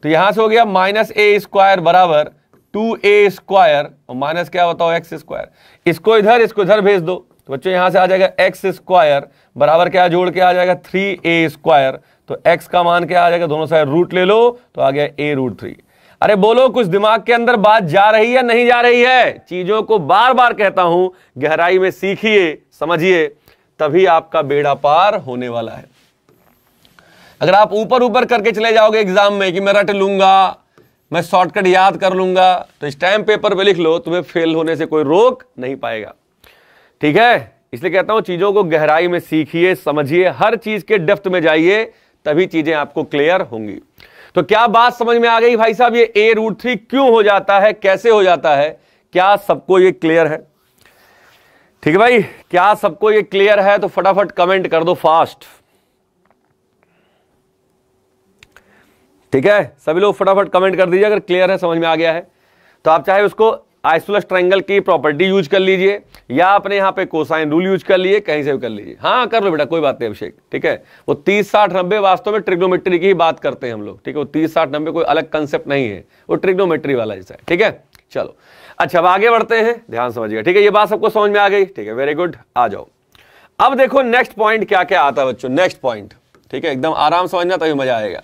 तो यहाँ से हो गया माइनस ए स्क्वायर बराबर टू ए स्क्वायर और माइनस क्या बताओ एक्स स्क्वायर इसको इधर इसको इधर भेज दो तो बच्चों यहाँ से आ जाएगा एक्स स्क्वायर बराबर क्या जोड़ के आ जाएगा थ्री ए स्क्वायर तो एक्स का मान क्या आ जाएगा दोनों साइड रूट ले लो तो आ गया ए रूट थ्री अरे बोलो कुछ दिमाग के अंदर बात जा रही है नहीं जा रही है चीजों को बार बार कहता हूं गहराई में सीखिए समझिए तभी आपका बेड़ा पार होने वाला है अगर आप ऊपर ऊपर करके चले जाओगे एग्जाम में कि मैं रट लूंगा मैं शॉर्टकट याद कर लूंगा तो स्टैम्प पेपर पे लिख लो तुम्हें फेल होने से कोई रोक नहीं पाएगा ठीक है इसलिए कहता हूं चीजों को गहराई में सीखिए समझिए हर चीज के डेफ्थ में जाइए तभी चीजें आपको क्लियर होंगी तो क्या बात समझ में आ गई भाई साहब ये ए रूट थ्री क्यों हो जाता है कैसे हो जाता है क्या सबको ये क्लियर है ठीक है भाई क्या सबको ये क्लियर है तो फटाफट कमेंट कर दो फास्ट ठीक है सभी लोग फटाफट कमेंट कर दीजिए अगर क्लियर है समझ में आ गया है तो आप चाहे उसको आइसोलस ट्राइंगल की प्रॉपर्टी यूज कर लीजिए या अपने यहाँ पे कोसाइन रूल यूज कर लिए कहीं से भी कर लीजिए हाँ कर लो बेटा कोई बात नहीं अभिषेक ठीक है वो तीस साठ नब्बे वास्तव में ट्रिग्नोमेट्री की ही बात करते हैं हम लोग ठीक है वो तीस साठ नब्बे कोई अलग कंसेप्ट नहीं है वो ट्रिग्नोमेट्री वाला जैसा है ठीक है चलो अच्छा अब आगे बढ़ते हैं ध्यान समझिएगा ठीक है ये बात सबको समझ में आ गई ठीक है वेरी गुड आ जाओ अब देखो नेक्स्ट पॉइंट क्या क्या आता है बच्चों नेक्स्ट पॉइंट ठीक है एकदम आराम समझना तभी मजा आएगा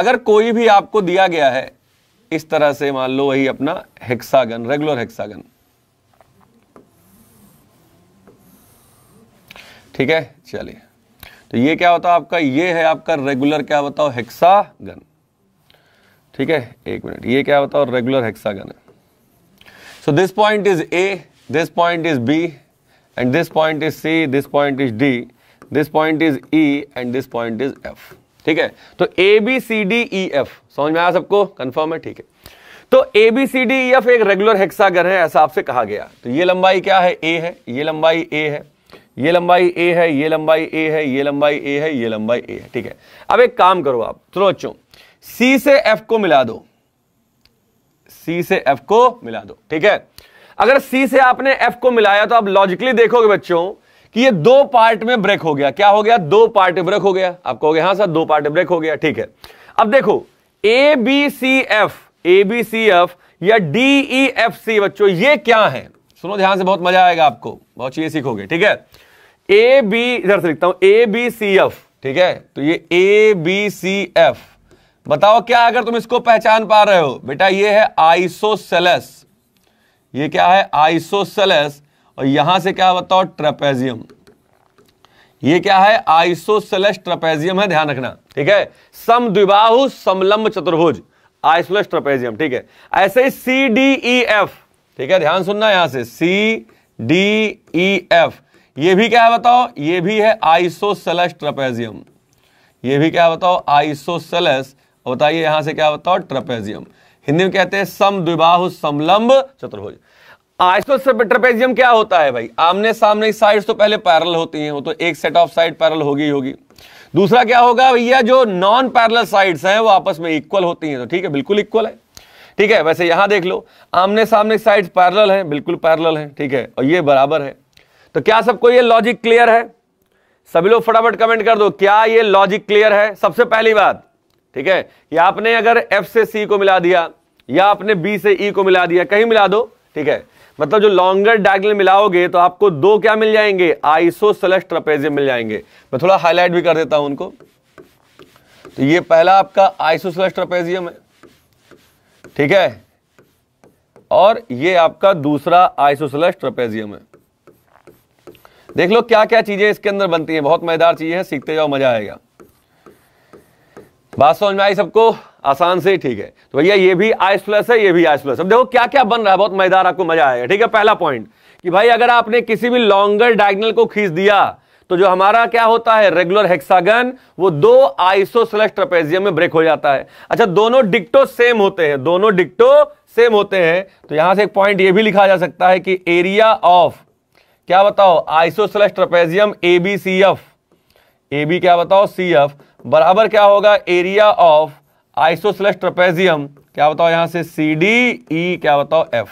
अगर कोई भी आपको दिया गया है इस तरह से मान लो वही अपना हेक्सागन रेगुलर हेक्सागन ठीक है चलिए तो ये क्या होता है आपका ये है आपका रेगुलर क्या बताओ हेक्सागन ठीक है एक मिनट ये क्या बताओ रेगुलर हेक्सागन है so this point is A this point is B and this point is C this point is D this point is E and this point is F ठीक है तो A B C D E F समझ में आया सबको confirm है ठीक है तो A B C D E F एक रेगुलर हेक्सागर है ऐसा आपसे कहा गया तो ये लंबाई क्या है ए है ये लंबाई ए है ये लंबाई ए है ये लंबाई ए है ये लंबाई ए है ये लंबाई ए है ठीक है अब एक काम करो आप चलो सी से एफ को मिला दो सी से एफ को मिला दो ठीक है अगर सी से आपने एफ को मिलाया तो आप लॉजिकली देखोगे बच्चों कि ये दो पार्ट में ब्रेक हो गया क्या हो गया दो पार्ट ब्रेक हो गया आप कहोगे हाँ सर दो पार्ट ब्रेक हो गया ठीक है अब देखो A B C F A B C F या डी ई एफ सी बच्चों ये क्या है सुनो ध्यान से बहुत मजा आएगा आपको बहुत चीजें सीखोगे ठीक है ए बी इधर से लिखता हूं ए बी सी एफ ठीक है तो ये ए बी सी एफ बताओ क्या अगर तुम इसको पहचान पा रहे हो बेटा ये है आइसोसेलेस ये क्या है आइसोसेलेस और यहां से क्या बताओ ट्रपेजियम ये क्या है आइसोसेलेस ट्रपेजियम है ध्यान रखना ठीक है सम द्विबाहु समलंब चतुर्भुज आइसोलेस ट्रपेजियम ठीक है ऐसे ही सी डी ई एफ ठीक है ध्यान सुनना यहां से सी डी ई एफ ये भी क्या है बताओ ये भी है आइसोसेलेस ट्रपेजियम ये भी क्या बताओ आइसोसेलेस बताइए यहां से क्या बताओ ट्रपेजियम हिंदी में कहते हैं सम द्विबाहु समलंब चतुर्भुज आइसोसेपेट्रपेजियम क्या होता है भाई आमने सामने साइड्स तो पहले पैरल होती हैं वो तो एक सेट ऑफ साइड पैरल होगी होगी दूसरा क्या होगा भैया जो नॉन पैरल साइड्स हैं वो आपस में इक्वल होती हैं तो ठीक है बिल्कुल इक्वल है ठीक है वैसे यहां देख लो आमने सामने साइड पैरल हैं बिल्कुल पैरल हैं ठीक है और ये बराबर है तो क्या सबको ये लॉजिक क्लियर है सभी लोग फटाफट कमेंट कर दो क्या ये लॉजिक क्लियर है सबसे पहली बात ठीक है कि आपने अगर एफ से सी को मिला दिया या आपने बी से ई e को मिला दिया कहीं मिला दो ठीक है मतलब जो लॉन्गर डायगनल मिलाओगे तो आपको दो क्या मिल जाएंगे आइसोसलस ट्रपेजियम मिल जाएंगे मैं थोड़ा हाईलाइट भी कर देता हूं उनको तो ये पहला आपका आइसोसलस ट्रपेजियम है ठीक है और ये आपका दूसरा आइसोसलस्ट ट्रपेजियम है देख लो क्या क्या चीजें इसके अंदर बनती हैं बहुत मजेदार चीजें हैं सीखते जाओ मजा आएगा बात समझ में आई सबको आसान से ठीक है तो भैया ये भी आइस प्लस है ये भी आइस प्लस अब देखो क्या क्या बन रहा है बहुत मजेदार आपको मजा आएगा ठीक है पहला पॉइंट कि भाई अगर आपने किसी भी लॉन्गर डायगनल को खींच दिया तो जो हमारा क्या होता है रेगुलर हेक्सागन वो दो आइसो ट्रपेजियम में ब्रेक हो जाता है अच्छा दोनों डिक्टो सेम होते हैं दोनों डिक्टो सेम होते हैं तो यहां से एक पॉइंट ये भी लिखा जा सकता है कि एरिया ऑफ क्या बताओ सी ट्रपेजियम एबीसीएफ बी क्या बताओ सी एफ बराबर क्या होगा एरिया ऑफ आइसोसलेस ट्रपेजियम क्या बताओ यहां से सी डी ई क्या बताओ एफ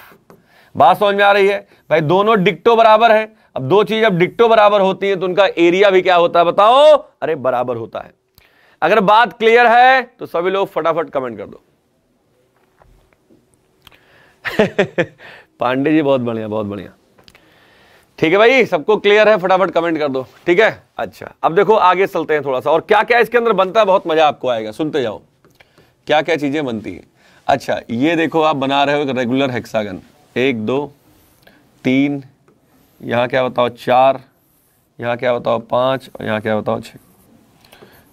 बात समझ में आ रही है भाई दोनों डिक्टो बराबर है अब दो चीज अब डिक्टो बराबर होती है तो उनका एरिया भी क्या होता है बताओ अरे बराबर होता है अगर बात क्लियर है तो सभी लोग फटाफट कमेंट कर दो पांडे जी बहुत बढ़िया बहुत बढ़िया ठीक है भाई सबको क्लियर है फटाफट कमेंट कर दो ठीक है अच्छा अब देखो आगे चलते हैं थोड़ा सा और क्या क्या इसके अंदर बनता है बहुत मजा आपको आएगा सुनते जाओ क्या क्या चीजें बनती है अच्छा ये देखो आप बना रहे हो एक रेगुलर हेक्सागन एक दो तीन यहाँ क्या बताओ चार यहाँ क्या बताओ पांच और यहाँ क्या बताओ छ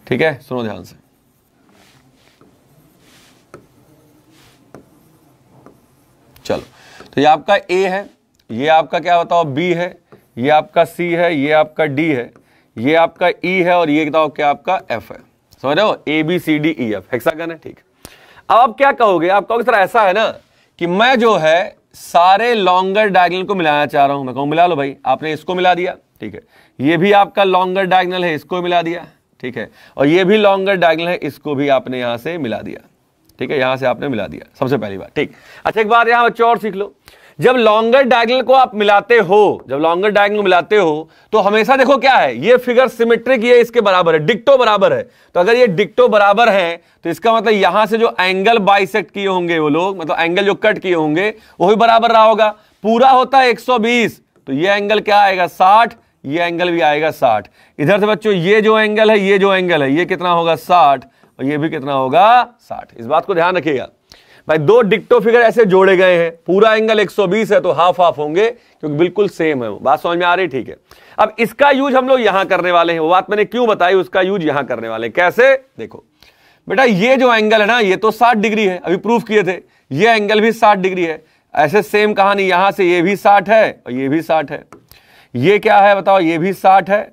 ठीक है सुनो ध्यान से चलो तो ये आपका ए है ये आपका क्या बताओ बी है ये आपका सी है ये आपका डी है ये आपका ई e है और ये बताओ क्या आपका एफ है समझ रहे हो A B C D E F hexagon है ठीक अब आप क्या कहोगे आप कहोगे सर ऐसा है ना कि मैं जो है सारे लॉन्गर डायगनल को मिलाना चाह रहा हूं मैं कहूं मिला लो भाई आपने इसको मिला दिया ठीक है ये भी आपका लॉन्गर डायगनल है इसको मिला दिया ठीक है और ये भी लॉन्गर डायगनल है इसको भी आपने यहां से मिला दिया ठीक है यहां से आपने मिला दिया सबसे पहली बार ठीक अच्छा एक बार यहां बच्चों और सीख लो जब लॉन्गर डायगनल को आप मिलाते हो जब लॉन्गर डायगनल मिलाते हो तो हमेशा देखो क्या है ये फिगर सिमेट्रिक ये इसके बराबर है डिक्टो बराबर है तो अगर ये डिक्टो बराबर है तो इसका मतलब यहां से जो एंगल बाइसेक्ट किए होंगे वो लोग मतलब एंगल जो कट किए होंगे वो भी बराबर रहा होगा पूरा होता है बीस तो ये एंगल क्या आएगा साठ ये एंगल भी आएगा साठ इधर से बच्चों ये जो एंगल है ये जो एंगल है ये कितना होगा साठ और ये भी कितना होगा साठ इस बात को ध्यान रखिएगा भाई दो डिक्टो फिगर ऐसे जोड़े गए हैं पूरा एंगल 120 है तो हाफ हाफ होंगे क्योंकि बिल्कुल सेम है बात समझ में आ रही ठीक है अब इसका यूज हम लोग यहां करने वाले हैं वो बात मैंने क्यों बताई उसका यूज यहां करने वाले कैसे देखो बेटा ये जो एंगल है ना ये तो साठ डिग्री है अभी प्रूफ किए थे ये एंगल भी साठ डिग्री है ऐसे सेम कहानी यहां से ये भी साठ है और ये भी साठ है ये क्या है बताओ ये भी साठ है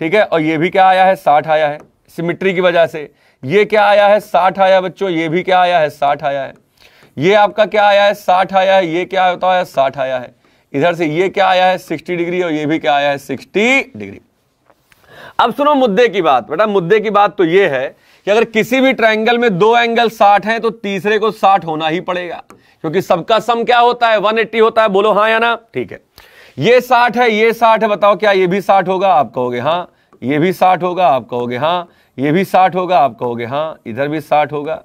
ठीक है और ये भी क्या आया है साठ आया है सिमिट्री की वजह से ये क्या आया है साठ आया बच्चों ये भी क्या आया है साठ आया है ये आपका क्या आया है साठ आया है ये क्या होता है साठ आया है इधर से ये क्या आया है सिक्सटी डिग्री और ये भी क्या आया है सिक्सटी डिग्री अब सुनो मुद्दे की बात बेटा मुद्दे की बात तो ये है कि अगर किसी भी ट्राइंगल में दो एंगल साठ हैं तो तीसरे को साठ होना ही पड़ेगा क्योंकि सबका सम क्या होता है 180 होता है बोलो हाँ या ना ठीक है ये साठ है ये साठ है बताओ क्या ये भी साठ होगा आप कहोगे हाँ ये भी साठ होगा आप कहोगे हाँ ये भी साठ होगा आप कहोगे हाँ इधर भी साठ होगा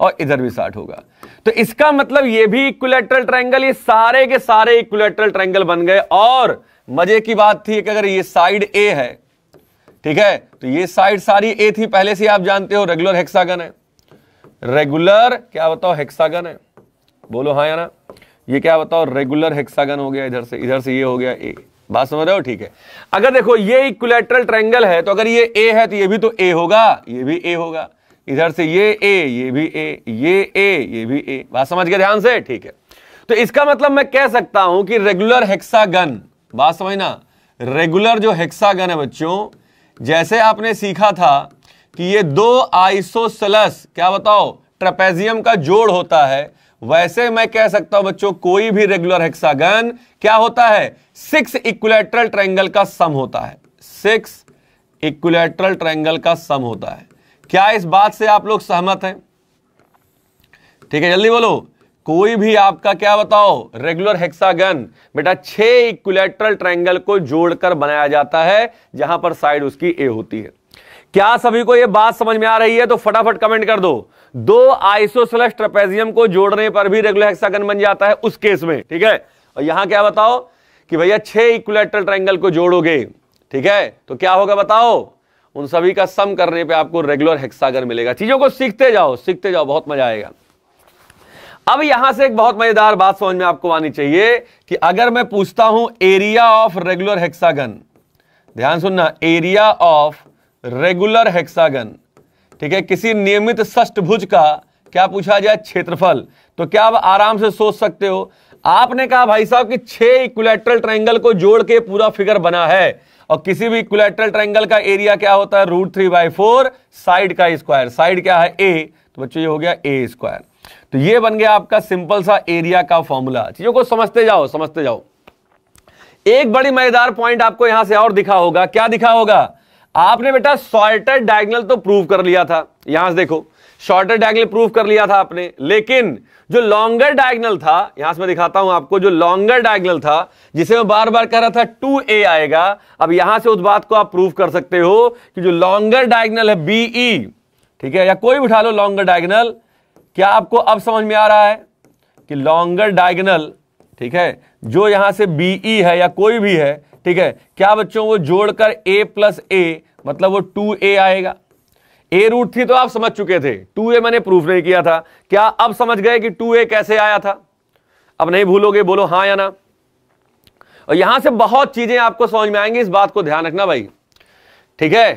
और इधर भी साठ होगा तो इसका मतलब ये भी इक्वलेटरल ट्रायंगल ये सारे के सारे इक्वलेटरल ट्रायंगल बन गए और मजे की बात थी कि अगर ये साइड ए है ठीक है तो ये साइड सारी ए थी पहले से आप जानते हो रेगुलर हेक्सागन है रेगुलर क्या बताओ हेक्सागन है बोलो हाँ या ना ये क्या बताओ रेगुलर हेक्सागन हो गया इधर से इधर से ये हो गया ए बात समझ रहे हो ठीक है अगर देखो ये इक्विलेटरल ट्रायंगल है तो अगर ये ए है तो ये भी तो ए होगा ये भी ए होगा इधर से ये ए ये भी ए ये ए ये भी ए बात समझ गए ध्यान से ठीक है तो इसका मतलब मैं कह सकता हूं कि रेगुलर हेक्सागन बात समझना रेगुलर जो हेक्सागन है बच्चों जैसे आपने सीखा था कि ये दो आइसोसलस क्या बताओ ट्रपेजियम का जोड़ होता है वैसे मैं कह सकता हूं बच्चों कोई भी रेगुलर हेक्सागन क्या होता है सिक्स इक्वलेटरल ट्रायंगल का सम होता है सिक्स इक्वलेटरल ट्रायंगल का सम होता है क्या इस बात से आप लोग सहमत हैं ठीक है जल्दी बोलो कोई भी आपका क्या बताओ रेगुलर हेक्सागन बेटा छह इक्विलेटरल ट्रायंगल को जोड़कर बनाया जाता है जहां पर साइड उसकी ए होती है क्या सभी को यह बात समझ में आ रही है तो फटाफट कमेंट कर दो दो आइसोसलस ट्रपेजियम को जोड़ने पर भी रेगुलर हेक्सागन बन जाता है उस केस में ठीक है और यहां क्या बताओ कि भैया छह इक्वलेटरल ट्राइंगल को जोड़ोगे ठीक है तो क्या होगा बताओ उन सभी का सम करने पे आपको रेगुलर हेक्सागन मिलेगा चीजों को सीखते जाओ सीखते जाओ बहुत मजा आएगा अब यहां से एक बहुत मजेदार बात समझ में आपको आनी चाहिए कि अगर मैं पूछता हूं एरिया ऑफ रेगुलर हेक्सागन ध्यान सुनना एरिया ऑफ रेगुलर हेक्सागन ठीक है किसी नियमित सष्टभुज का क्या पूछा जाए क्षेत्रफल तो क्या आप आराम से सोच सकते हो आपने कहा भाई साहब कि छह इक्वलेटरल ट्रायंगल को जोड़ के पूरा फिगर बना है और किसी भी इक्वलेटरल ट्रायंगल का एरिया क्या होता है root three by four side का स्क्वायर साइड क्या है ए तो बच्चों ये हो गया ए स्क्वायर तो ये बन गया आपका सिंपल सा एरिया का फॉर्मूला चीजों को समझते जाओ समझते जाओ एक बड़ी मजेदार पॉइंट आपको यहां से और दिखा होगा क्या दिखा होगा आपने बेटा सॉर्टेड डायगनल तो प्रूव कर लिया था यहां से देखो शॉर्टर डायगनल प्रूव कर लिया था आपने लेकिन जो लॉन्गर डायगनल था यहां से मैं दिखाता हूं आपको जो लॉन्गर डायगनल था जिसे मैं बार बार कह रहा था टू ए आएगा अब यहां से उस बात को आप प्रूव कर सकते हो कि जो लॉन्गर डायगनल है बीई e, ठीक है या कोई उठा लो लॉन्गर डायगनल क्या आपको अब समझ में आ रहा है कि लॉन्गर डायगनल ठीक है जो यहां से बीई e है या कोई भी है ठीक है क्या बच्चों वो जोड़कर ए प्लस ए मतलब वो टू ए आएगा ए रूट थी तो आप समझ चुके थे टू ए मैंने प्रूफ नहीं किया था क्या अब समझ गए कि टू ए कैसे आया था अब नहीं भूलोगे बोलो हाँ या ना और यहां से बहुत चीजें आपको समझ में आएंगी इस बात को ध्यान रखना भाई ठीक है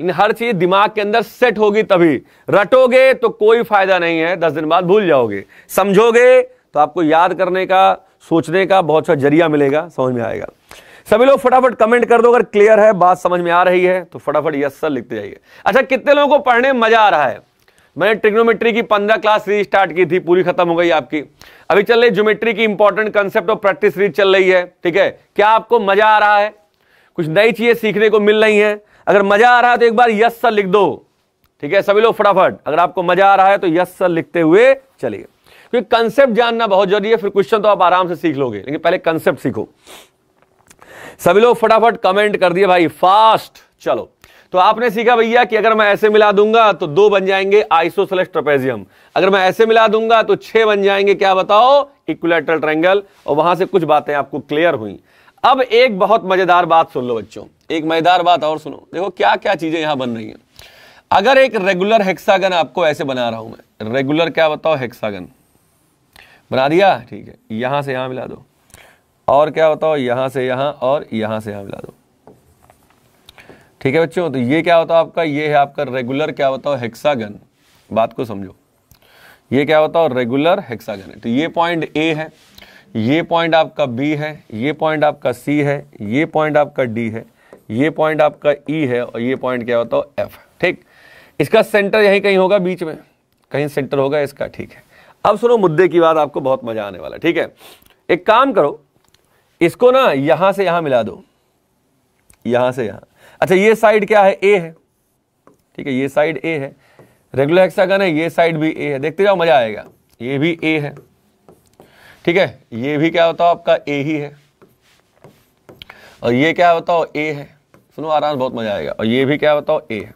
इन हर चीज दिमाग के अंदर सेट होगी तभी रटोगे तो कोई फायदा नहीं है दस दिन बाद भूल जाओगे समझोगे तो आपको याद करने का सोचने का बहुत सा जरिया मिलेगा समझ में आएगा सभी लोग फटाफट कमेंट कर दो अगर क्लियर है बात समझ में आ रही है तो फटाफट यस सर लिखते जाइए अच्छा कितने लोगों को पढ़ने मजा आ रहा है मैंने ट्रिग्नोमेट्री की पंद्रह क्लास सीरीज स्टार्ट की थी पूरी खत्म हो गई आपकी अभी चल रही ज्योमेट्री की इंपॉर्टेंट कंसेप्ट और प्रैक्टिस सीरीज चल रही है ठीक है क्या आपको मजा आ रहा है कुछ नई चीजें सीखने को मिल रही हैं अगर मजा आ रहा है तो एक बार यस सर लिख दो ठीक है सभी लोग फटाफट अगर आपको मजा आ रहा है तो यस सर लिखते हुए चलिए क्योंकि कंसेप्ट जानना बहुत जरूरी है फिर क्वेश्चन तो आप आराम से सीख लोगे लेकिन पहले कंसेप्ट सीखो सभी लोग फटाफट कमेंट कर दिए भाई फास्ट चलो तो आपने सीखा भैया कि अगर मैं ऐसे मिला दूंगा तो दो बन जाएंगे आइसोसलेस ट्रपेजियम अगर मैं ऐसे मिला दूंगा तो छह बन जाएंगे क्या बताओ इक्विलेटरल ट्रायंगल और वहां से कुछ बातें आपको क्लियर हुई अब एक बहुत मजेदार बात सुन लो बच्चों एक मजेदार बात और सुनो देखो क्या क्या चीजें यहां बन रही है अगर एक रेगुलर हेक्सागन आपको ऐसे बना रहा हूं मैं रेगुलर क्या बताओ हेक्सागन बना दिया ठीक है यहां से यहां मिला दो और क्या होता हो यहां से यहां और यहां से यहां मिला दो ठीक है बच्चों तो ये क्या होता है आपका ये है आपका रेगुलर क्या होता है हेक्सागन बात को समझो ये क्या होता है रेगुलर हेक्सागन है तो ये पॉइंट ए है ये पॉइंट आपका बी है ये पॉइंट आपका सी है ये पॉइंट आपका डी है ये पॉइंट आपका ई e है और ये पॉइंट क्या होता है एफ ठीक इसका सेंटर यहीं कहीं होगा बीच में कहीं सेंटर होगा इसका ठीक है अब सुनो मुद्दे की बात आपको बहुत मजा आने वाला ठीक है एक काम करो इसको ना यहां से यहां मिला दो यहां से यहां अच्छा ये साइड क्या है ए है ठीक है ये साइड ए है रेगुलर हेक्सागन है ये साइड भी ए है देखते जाओ मजा आएगा ये भी ए है ठीक है ये भी क्या होता है आपका ए ही है और ये क्या बताओ ए है सुनो आराम से बहुत मजा आएगा और ये भी क्या बताओ ए है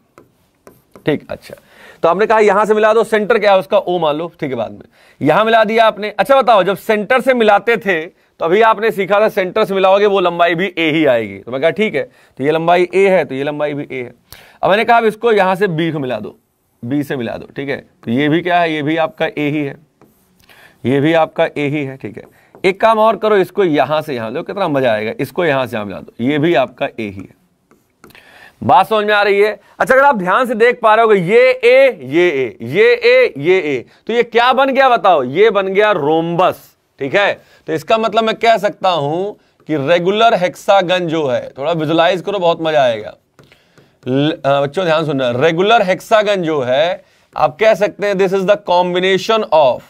ठीक अच्छा तो आपने कहा यहां से मिला दो सेंटर क्या है उसका ओ मान लो ठीक है बाद में यहां मिला दिया आपने अच्छा बताओ जब सेंटर से मिलाते थे तो अभी आपने सीखा था सेंटर से मिलाओगे वो लंबाई भी ए ही आएगी तो मैं कहा ठीक है तो ये लंबाई ए है तो ये लंबाई भी ए है अब मैंने कहा आप इसको यहाँ से बी को मिला दो बी से मिला दो ठीक है तो ये भी क्या है ये भी आपका ए ही है ये भी आपका ए ही है ठीक है एक काम और करो इसको यहाँ से यहाँ लो कितना मजा आएगा इसको यहाँ से यहाँ मिला दो ये भी आपका ए ही है बात समझ में आ रही है अच्छा अगर आप ध्यान से देख पा रहे हो ये ए ये ए ये ए ये ए तो ये क्या बन गया बताओ ये बन गया रोमबस ठीक है तो इसका मतलब मैं कह सकता हूं कि रेगुलर हेक्सागन जो है थोड़ा विजुलाइज करो बहुत मजा आएगा बच्चों ध्यान सुनना रेगुलर हेक्सागन जो है आप कह सकते हैं this is the combination of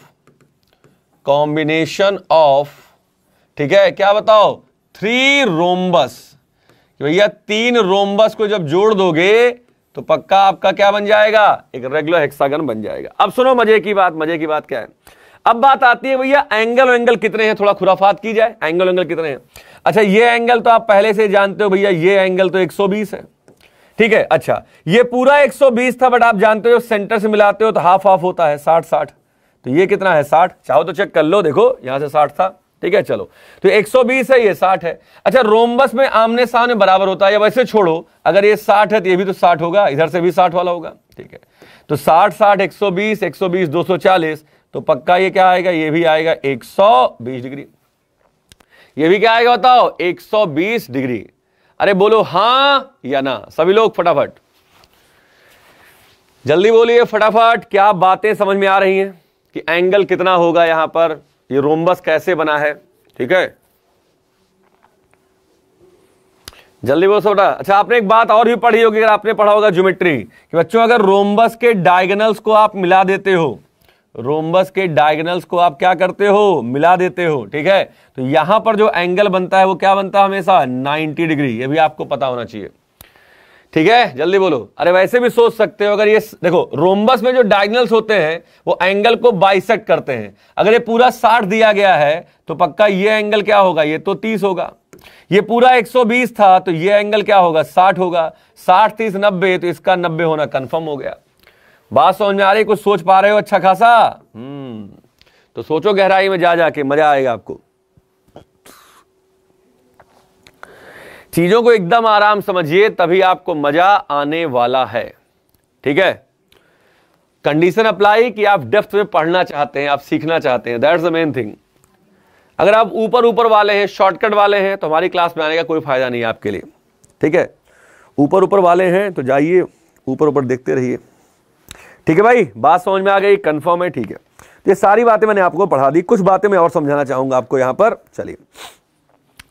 combination of ठीक है क्या बताओ थ्री रोम्बस भैया तीन रोम्बस को जब जोड़ दोगे तो पक्का आपका क्या बन जाएगा एक रेगुलर हेक्सागन बन जाएगा अब सुनो मजे की बात मजे की बात क्या है अब बात आती है भैया एंगल एंगल कितने हैं थोड़ा खुराफात की जाए एंगल एंगल कितने हैं अच्छा ये एंगल तो आप पहले से जानते हो भैया ये एंगल तो 120 है ठीक है अच्छा ये पूरा 120 था बट आप जानते हो सेंटर से मिलाते हो तो हाफ हाफ होता है साठ साठ तो ये कितना है साठ चाहो तो चेक कर लो देखो यहां से साठ था ठीक है चलो तो 120 है ये 60 है अच्छा रोमबस में आमने सामने बराबर होता है या वैसे छोड़ो अगर ये 60 है तो ये भी तो 60 होगा इधर से भी 60 वाला होगा ठीक है तो 60 60 120 120 240 तो पक्का ये क्या आएगा ये भी आएगा 120 डिग्री ये भी क्या आएगा बताओ 120 डिग्री अरे बोलो हां या ना सभी लोग फटाफट जल्दी बोलिए फटाफट क्या बातें समझ में आ रही हैं कि एंगल कितना होगा यहां पर ये रोमबस कैसे बना है ठीक है जल्दी बोलो सोटा अच्छा आपने एक बात और भी पढ़ी होगी अगर आपने पढ़ा होगा ज्योमेट्री कि बच्चों अगर रोमबस के डायगनल्स को आप मिला देते हो रोमबस के डायगनल्स को आप क्या करते हो मिला देते हो ठीक है तो यहां पर जो एंगल बनता है वो क्या बनता है हमेशा 90 डिग्री ये भी आपको पता होना चाहिए ठीक है जल्दी बोलो अरे वैसे भी सोच सकते हो अगर ये देखो रोमबस में जो डायगनल्स होते हैं वो एंगल को बाइसेक्ट करते हैं अगर ये पूरा 60 दिया गया है तो पक्का ये एंगल क्या होगा ये तो 30 होगा ये पूरा 120 था तो ये एंगल क्या होगा 60 होगा 60 30 90 तो इसका 90 होना कंफर्म हो गया बात समझ में आ रही कुछ सोच पा रहे हो अच्छा खासा हम्म तो सोचो गहराई में जा जाके मजा आएगा आपको चीजों को एकदम आराम समझिए तभी आपको मजा आने वाला है ठीक है कंडीशन अप्लाई कि आप डेफ्थ में पढ़ना चाहते हैं आप सीखना चाहते हैं दैट्स द मेन थिंग अगर आप ऊपर ऊपर वाले हैं शॉर्टकट वाले हैं तो हमारी क्लास में आने का कोई फायदा नहीं है आपके लिए ठीक है ऊपर ऊपर वाले हैं तो जाइए ऊपर ऊपर देखते रहिए ठीक है भाई बात समझ में आ गई कन्फर्म है ठीक है तो ये सारी बातें मैंने आपको पढ़ा दी कुछ बातें मैं और समझाना चाहूंगा आपको यहां पर चलिए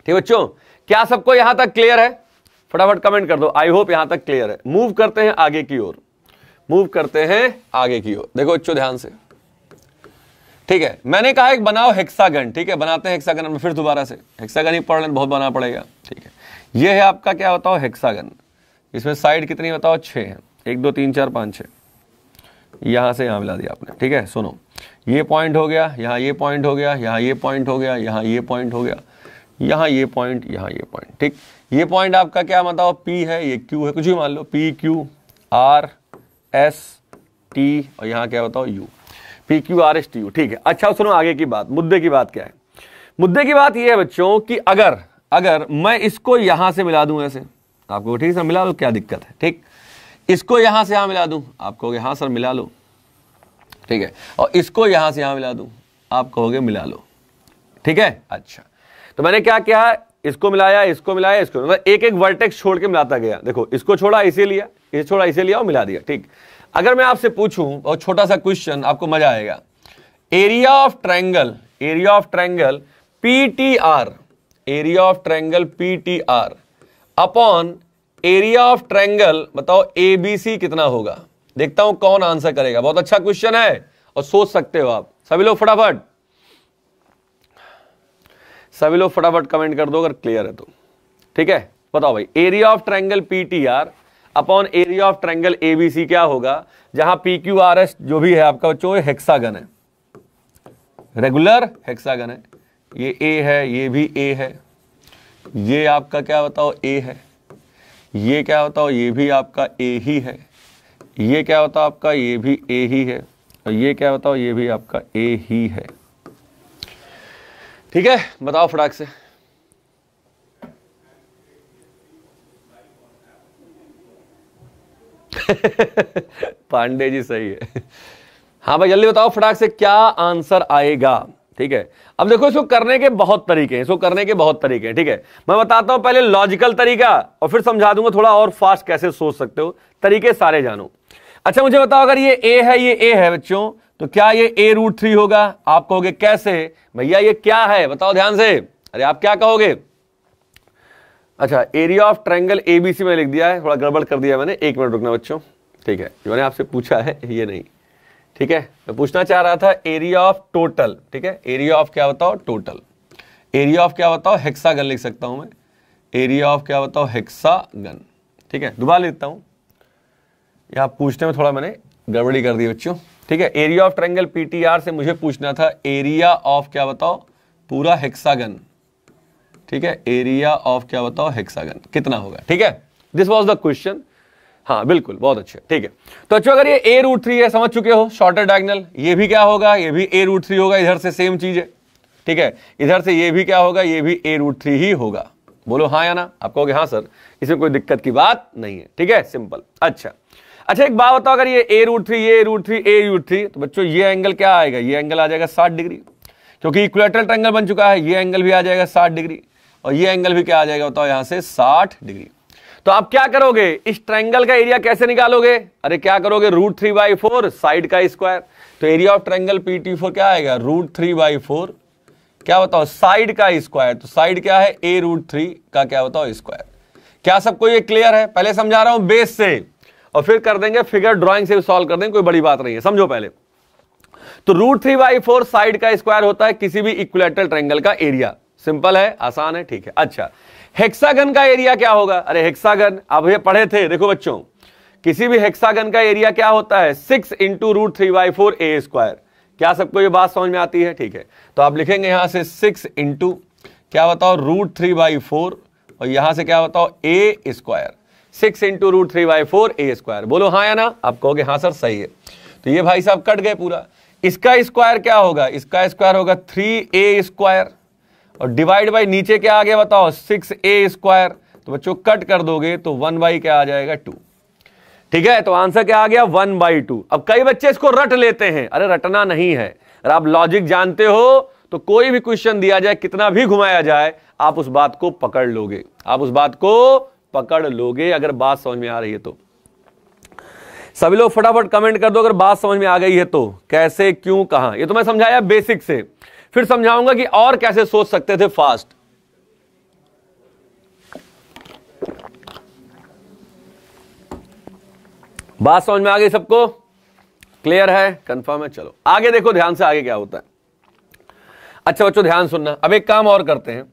ठीक बच्चों क्या सबको यहां तक क्लियर है फटाफट कमेंट कर दो आई होप यहां तक क्लियर है मूव करते हैं आगे की ओर मूव करते हैं आगे की ओर देखो बच्चों ध्यान से ठीक है मैंने कहा एक बनाओ हेक्सागन ठीक है बनाते हैं हेक्सागन में फिर दोबारा से हेक्सागन ही पढ़ लें बहुत बनाना पड़ेगा ठीक है यह है आपका क्या बताओ हेक्सागन इसमें साइड कितनी बताओ छः है एक दो तीन चार पांच छह यहाँ से यहाँ मिला दिया आपने ठीक है सुनो ये पॉइंट हो गया यहाँ ये पॉइंट हो गया यहाँ ये पॉइंट हो गया यहाँ ये पॉइंट हो गया यहाँ ये पॉइंट यहाँ ये पॉइंट ठीक ये पॉइंट आपका क्या बताओ पी है ये क्यू है कुछ भी मान लो P Q R S T और यहाँ क्या बताओ U P Q R S T U ठीक है अच्छा सुनो आगे की बात मुद्दे की बात क्या है मुद्दे की बात यह है बच्चों कि अगर अगर मैं इसको यहां से मिला दूं ऐसे तो आपको ठीक से मिला दो क्या दिक्कत है ठीक इसको यहां से यहां मिला दूं आप कहोगे हाँ सर मिला लो ठीक है और इसको यहां से यहां मिला दूं आप कहोगे मिला लो ठीक है अच्छा तो मैंने क्या किया इसको मिलाया इसको मिलाया इसको मतलब एक एक वर्टेक्स छोड़ के मिलाता गया देखो इसको छोड़ा इसे लिया इसे छोड़ा इसे लिया और मिला दिया ठीक अगर मैं आपसे पूछूं और छोटा सा क्वेश्चन आपको मजा आएगा area of triangle area of triangle P T R area of triangle P T R upon area of triangle बताओ एबीसी कितना होगा देखता हूं कौन आंसर करेगा बहुत अच्छा क्वेश्चन है और सोच सकते हो आप सभी लोग फटाफट सभी लोग फटाफट कमेंट कर दो अगर क्लियर है तो ठीक है बताओ भाई area of triangle PTR upon area of triangle ABC क्या होगा जहां पी क्यू आर एस जो भी है आपका बच्चों हेक्सागन है रेगुलर हेक्सागन है ये ए है ये भी ए है ये आपका क्या बताओ ए है ये क्या होता हो ये भी आपका ए ही है ये क्या होता आपका ये भी ए ही है और ये क्या होता हो ये भी आपका ए ही है ठीक है बताओ फटाक से पांडे जी सही है हाँ भाई जल्दी बताओ फटाक से क्या आंसर आएगा ठीक है अब देखो इसको करने के बहुत तरीके हैं इसको करने के बहुत तरीके हैं ठीक है मैं बताता हूं पहले लॉजिकल तरीका और फिर समझा दूंगा थोड़ा और फास्ट कैसे सोच सकते हो तरीके सारे जानो अच्छा मुझे बताओ अगर ये ए है ये ए है बच्चों तो क्या ये ए रूट थ्री होगा आप कहोगे कैसे भैया ये क्या है बताओ ध्यान से अरे आप क्या कहोगे अच्छा एरिया ऑफ ट्रायंगल एबीसी में लिख दिया है थोड़ा गड़बड़ कर दिया मैंने एक मिनट रुकना बच्चों ठीक है जो मैंने आपसे पूछा है ये नहीं ठीक है मैं पूछना चाह रहा था एरिया ऑफ टोटल ठीक है एरिया ऑफ क्या बताओ टोटल एरिया ऑफ क्या बताओ हेक्सागन लिख सकता हूं मैं एरिया ऑफ क्या बताओ हेक्सागन ठीक है दोबारा लिखता हूं यहां पूछने में थोड़ा मैंने गड़बड़ी कर दी बच्चों ठीक है एरिया ऑफ ट्रेंगल पीटीआर से मुझे पूछना था एरिया ऑफ क्या बताओ पूरा हेक्सागन ठीक है एरिया ऑफ क्या बताओ हेक्सागन कितना होगा ठीक है दिस वॉज द क्वेश्चन हाँ बिल्कुल बहुत अच्छे ठीक है तो अच्छा अगर ये ए रूट थ्री है समझ चुके हो शॉर्टर डायगनल ये भी क्या होगा ये भी ए रूट थ्री होगा इधर से सेम चीज है ठीक है इधर से ये भी क्या होगा ये भी ए रूट थ्री ही होगा बोलो हाँ या ना आप कहोगे हाँ सर इसमें कोई दिक्कत की बात नहीं है ठीक है सिंपल अच्छा अच्छा एक बात बताओ अगर ये A root three A root three A root three तो बच्चों ये एंगल क्या आएगा ये एंगल आ जाएगा साठ डिग्री क्योंकि इक्वेटल ट्रैंगल बन चुका है ये एंगल भी आ जाएगा साठ डिग्री और ये एंगल भी क्या आ जाएगा बताओ यहाँ से साठ डिग्री तो आप क्या करोगे इस ट्रायंगल का एरिया कैसे निकालोगे अरे क्या करोगे root three by four side का स्क्वायर तो area of triangle PT four क्या आएगा रूट थ्री बाई फोर क्या बताओ साइड का स्क्वायर तो साइड क्या है ए रूट थ्री का क्या बताओ स्क्वायर क्या सबको ये क्लियर है पहले समझा रहा हूं बेस से और फिर कर देंगे फिगर ड्रॉइंग से भी सॉल्व कर देंगे कोई बड़ी बात नहीं है समझो पहले तो root three by four side का स्क्वायर होता है किसी भी इक्वलेटरल ट्रायंगल का एरिया सिंपल है आसान है ठीक है अच्छा हेक्सागन का एरिया क्या होगा अरे हेक्सागन अब ये पढ़े थे देखो बच्चों किसी भी हेक्सागन का एरिया क्या होता है six into root three by four A square क्या सबको ये बात समझ में आती है ठीक है तो आप लिखेंगे यहां से सिक्स इंटू क्या बताओ रूट थ्री बाई फोर और यहां से क्या बताओ A square six into root three by four A square बोलो हाँ या ना आप कहोगे हाँ सर सही है तो ये भाई साहब कट गए पूरा इसका स्क्वायर क्या होगा इसका स्क्वायर होगा थ्री ए स्क्वायर और डिवाइड बाई नीचे क्या आ गया बताओ सिक्स ए स्क्वायर तो बच्चों कट कर दोगे तो वन बाई क्या आ जाएगा टू ठीक है तो आंसर क्या आ गया वन बाई टू अब कई बच्चे इसको रट लेते हैं अरे रटना नहीं है अगर आप लॉजिक जानते हो तो कोई भी क्वेश्चन दिया जाए कितना भी घुमाया जाए आप उस बात को पकड़ लोगे आप उस बात को पकड़ लोगे अगर बात समझ में आ रही है तो सभी लोग फटाफट कमेंट कर दो अगर बात समझ में आ गई है तो कैसे क्यों कहां ये तो मैं समझाया बेसिक से फिर समझाऊंगा कि और कैसे सोच सकते थे फास्ट बात समझ में आ गई सबको क्लियर है कंफर्म है चलो आगे देखो ध्यान से आगे क्या होता है अच्छा बच्चों ध्यान सुनना अब एक काम और करते हैं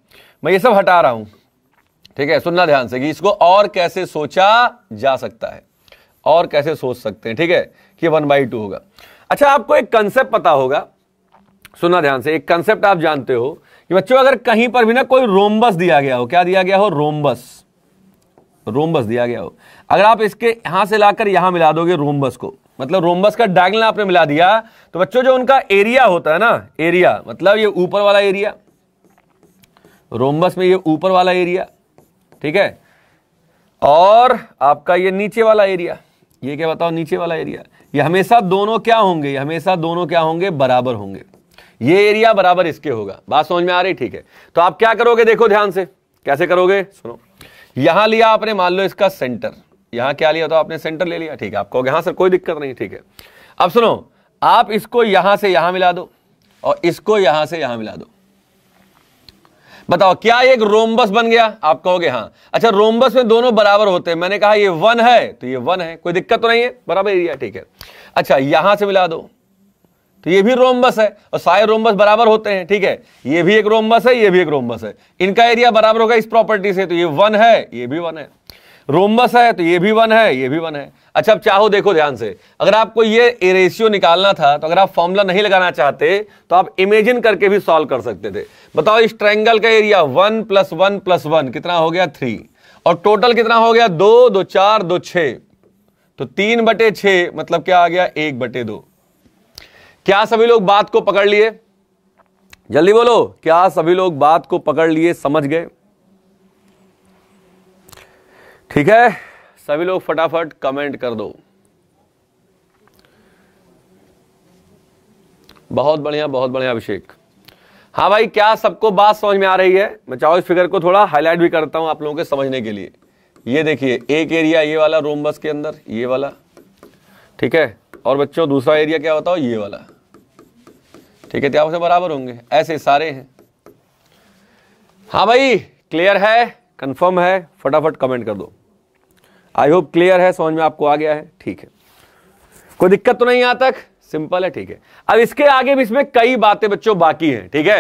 मैं ये सब हटा रहा हूं ठीक है सुनना ध्यान से कि इसको और कैसे सोचा जा सकता है और कैसे सोच सकते हैं ठीक है कि वन बाई टू होगा अच्छा आपको एक कंसेप्ट पता होगा सुना ध्यान से एक कंसेप्ट आप जानते हो कि बच्चों अगर कहीं पर भी ना कोई रोमबस दिया गया हो क्या दिया गया हो रोमबस रोमबस दिया गया हो अगर आप इसके यहां से लाकर यहां मिला दोगे रोमबस को मतलब रोमबस का डायगनल आपने मिला दिया तो बच्चों जो उनका एरिया होता है ना एरिया मतलब ये ऊपर वाला एरिया रोमबस में ये ऊपर वाला एरिया ठीक है और आपका ये नीचे वाला एरिया ये क्या बताओ नीचे वाला एरिया ये हमेशा दोनों क्या होंगे हमेशा दोनों क्या होंगे बराबर होंगे ये एरिया बराबर इसके होगा बात समझ में आ रही ठीक है तो आप क्या करोगे देखो ध्यान से कैसे करोगे सुनो यहां लिया आपने मान लो इसका सेंटर यहां क्या लिया तो आपने सेंटर ले लिया ठीक है आप कहोगे हाँ सर कोई दिक्कत नहीं ठीक है अब सुनो आप इसको यहां से यहां मिला दो और इसको यहां से यहां मिला दो बताओ क्या एक रोमबस बन गया आप कहोगे हाँ अच्छा रोमबस में दोनों बराबर होते हैं मैंने कहा ये वन है तो ये वन है कोई दिक्कत तो नहीं है बराबर एरिया ठीक है अच्छा यहां से मिला दो तो ये भी रोमबस है और सारे रोमबस बराबर होते हैं ठीक है ये भी एक रोमबस है ये भी एक रोमबस है इनका एरिया बराबर होगा इस प्रॉपर्टी से तो ये वन है ये भी वन है रोमबस है तो ये भी वन है ये भी वन है अच्छा अब चाहो देखो ध्यान से अगर आपको ये रेशियो निकालना था तो अगर आप फॉर्मूला नहीं लगाना चाहते तो आप इमेजिन करके भी सॉल्व कर सकते थे बताओ इस ट्रायंगल का area one plus one plus one कितना हो गया थ्री और टोटल कितना हो गया दो दो चार दो छ तो तीन बटे छ मतलब क्या आ गया एक बटे दो क्या सभी लोग बात को पकड़ लिए जल्दी बोलो क्या सभी लोग बात को पकड़ लिए समझ गए ठीक है सभी लोग फटाफट कमेंट कर दो बहुत बढ़िया बहुत बढ़िया अभिषेक हाँ भाई क्या सबको बात समझ में आ रही है मैं चाहो इस फिगर को थोड़ा हाईलाइट भी करता हूं आप लोगों के समझने के लिए ये देखिए एक एरिया ये वाला रोम बस के अंदर ये वाला ठीक है और बच्चों दूसरा एरिया क्या होता हो ये वाला ठीक है त्याव से बराबर होंगे ऐसे सारे हैं हाँ भाई क्लियर है कंफर्म है फटाफट कमेंट कर दो आई होप क्लियर है समझ में आपको आ गया है ठीक है कोई दिक्कत तो नहीं यहां तक सिंपल है ठीक है अब इसके आगे भी इसमें कई बातें बच्चों बाकी हैं ठीक है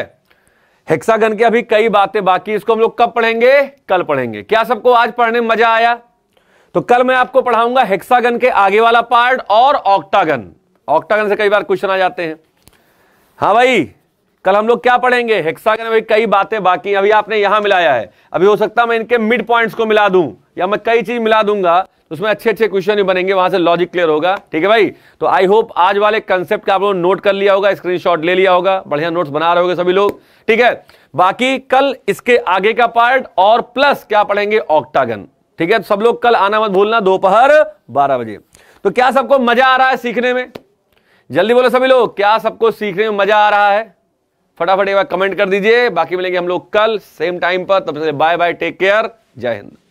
हेक्सागन के अभी कई बातें बाकी इसको हम लोग कब पढ़ेंगे कल पढ़ेंगे क्या सबको आज पढ़ने में मजा आया तो कल मैं आपको पढ़ाऊंगा हेक्सागन के आगे वाला पार्ट और ऑक्टागन ऑक्टागन से कई बार क्वेश्चन आ जाते हैं हाँ भाई कल हम लोग क्या पढ़ेंगे हेक्सागन में कई बातें बाकी अभी आपने यहां मिलाया है अभी हो सकता है मैं इनके मिड पॉइंट्स को मिला दूं या मैं कई चीज मिला दूंगा तो उसमें अच्छे अच्छे क्वेश्चन भी बनेंगे वहां से लॉजिक क्लियर होगा ठीक है भाई तो आई होप आज वाले कंसेप्ट का आप लोग नोट कर लिया होगा स्क्रीन ले लिया होगा बढ़िया नोट्स बना रहे हो सभी लोग ठीक है बाकी कल इसके आगे का पार्ट और प्लस क्या पढ़ेंगे ऑक्टागन ठीक है तो सब लोग कल आना मत भूलना दोपहर बारह बजे तो क्या सबको मजा आ रहा है सीखने में जल्दी बोलो सभी लोग क्या सबको सीखने में मजा आ रहा है फटाफट एक बार कमेंट कर दीजिए बाकी मिलेंगे हम लोग कल सेम टाइम पर तब से बाय बाय टेक केयर जय हिंद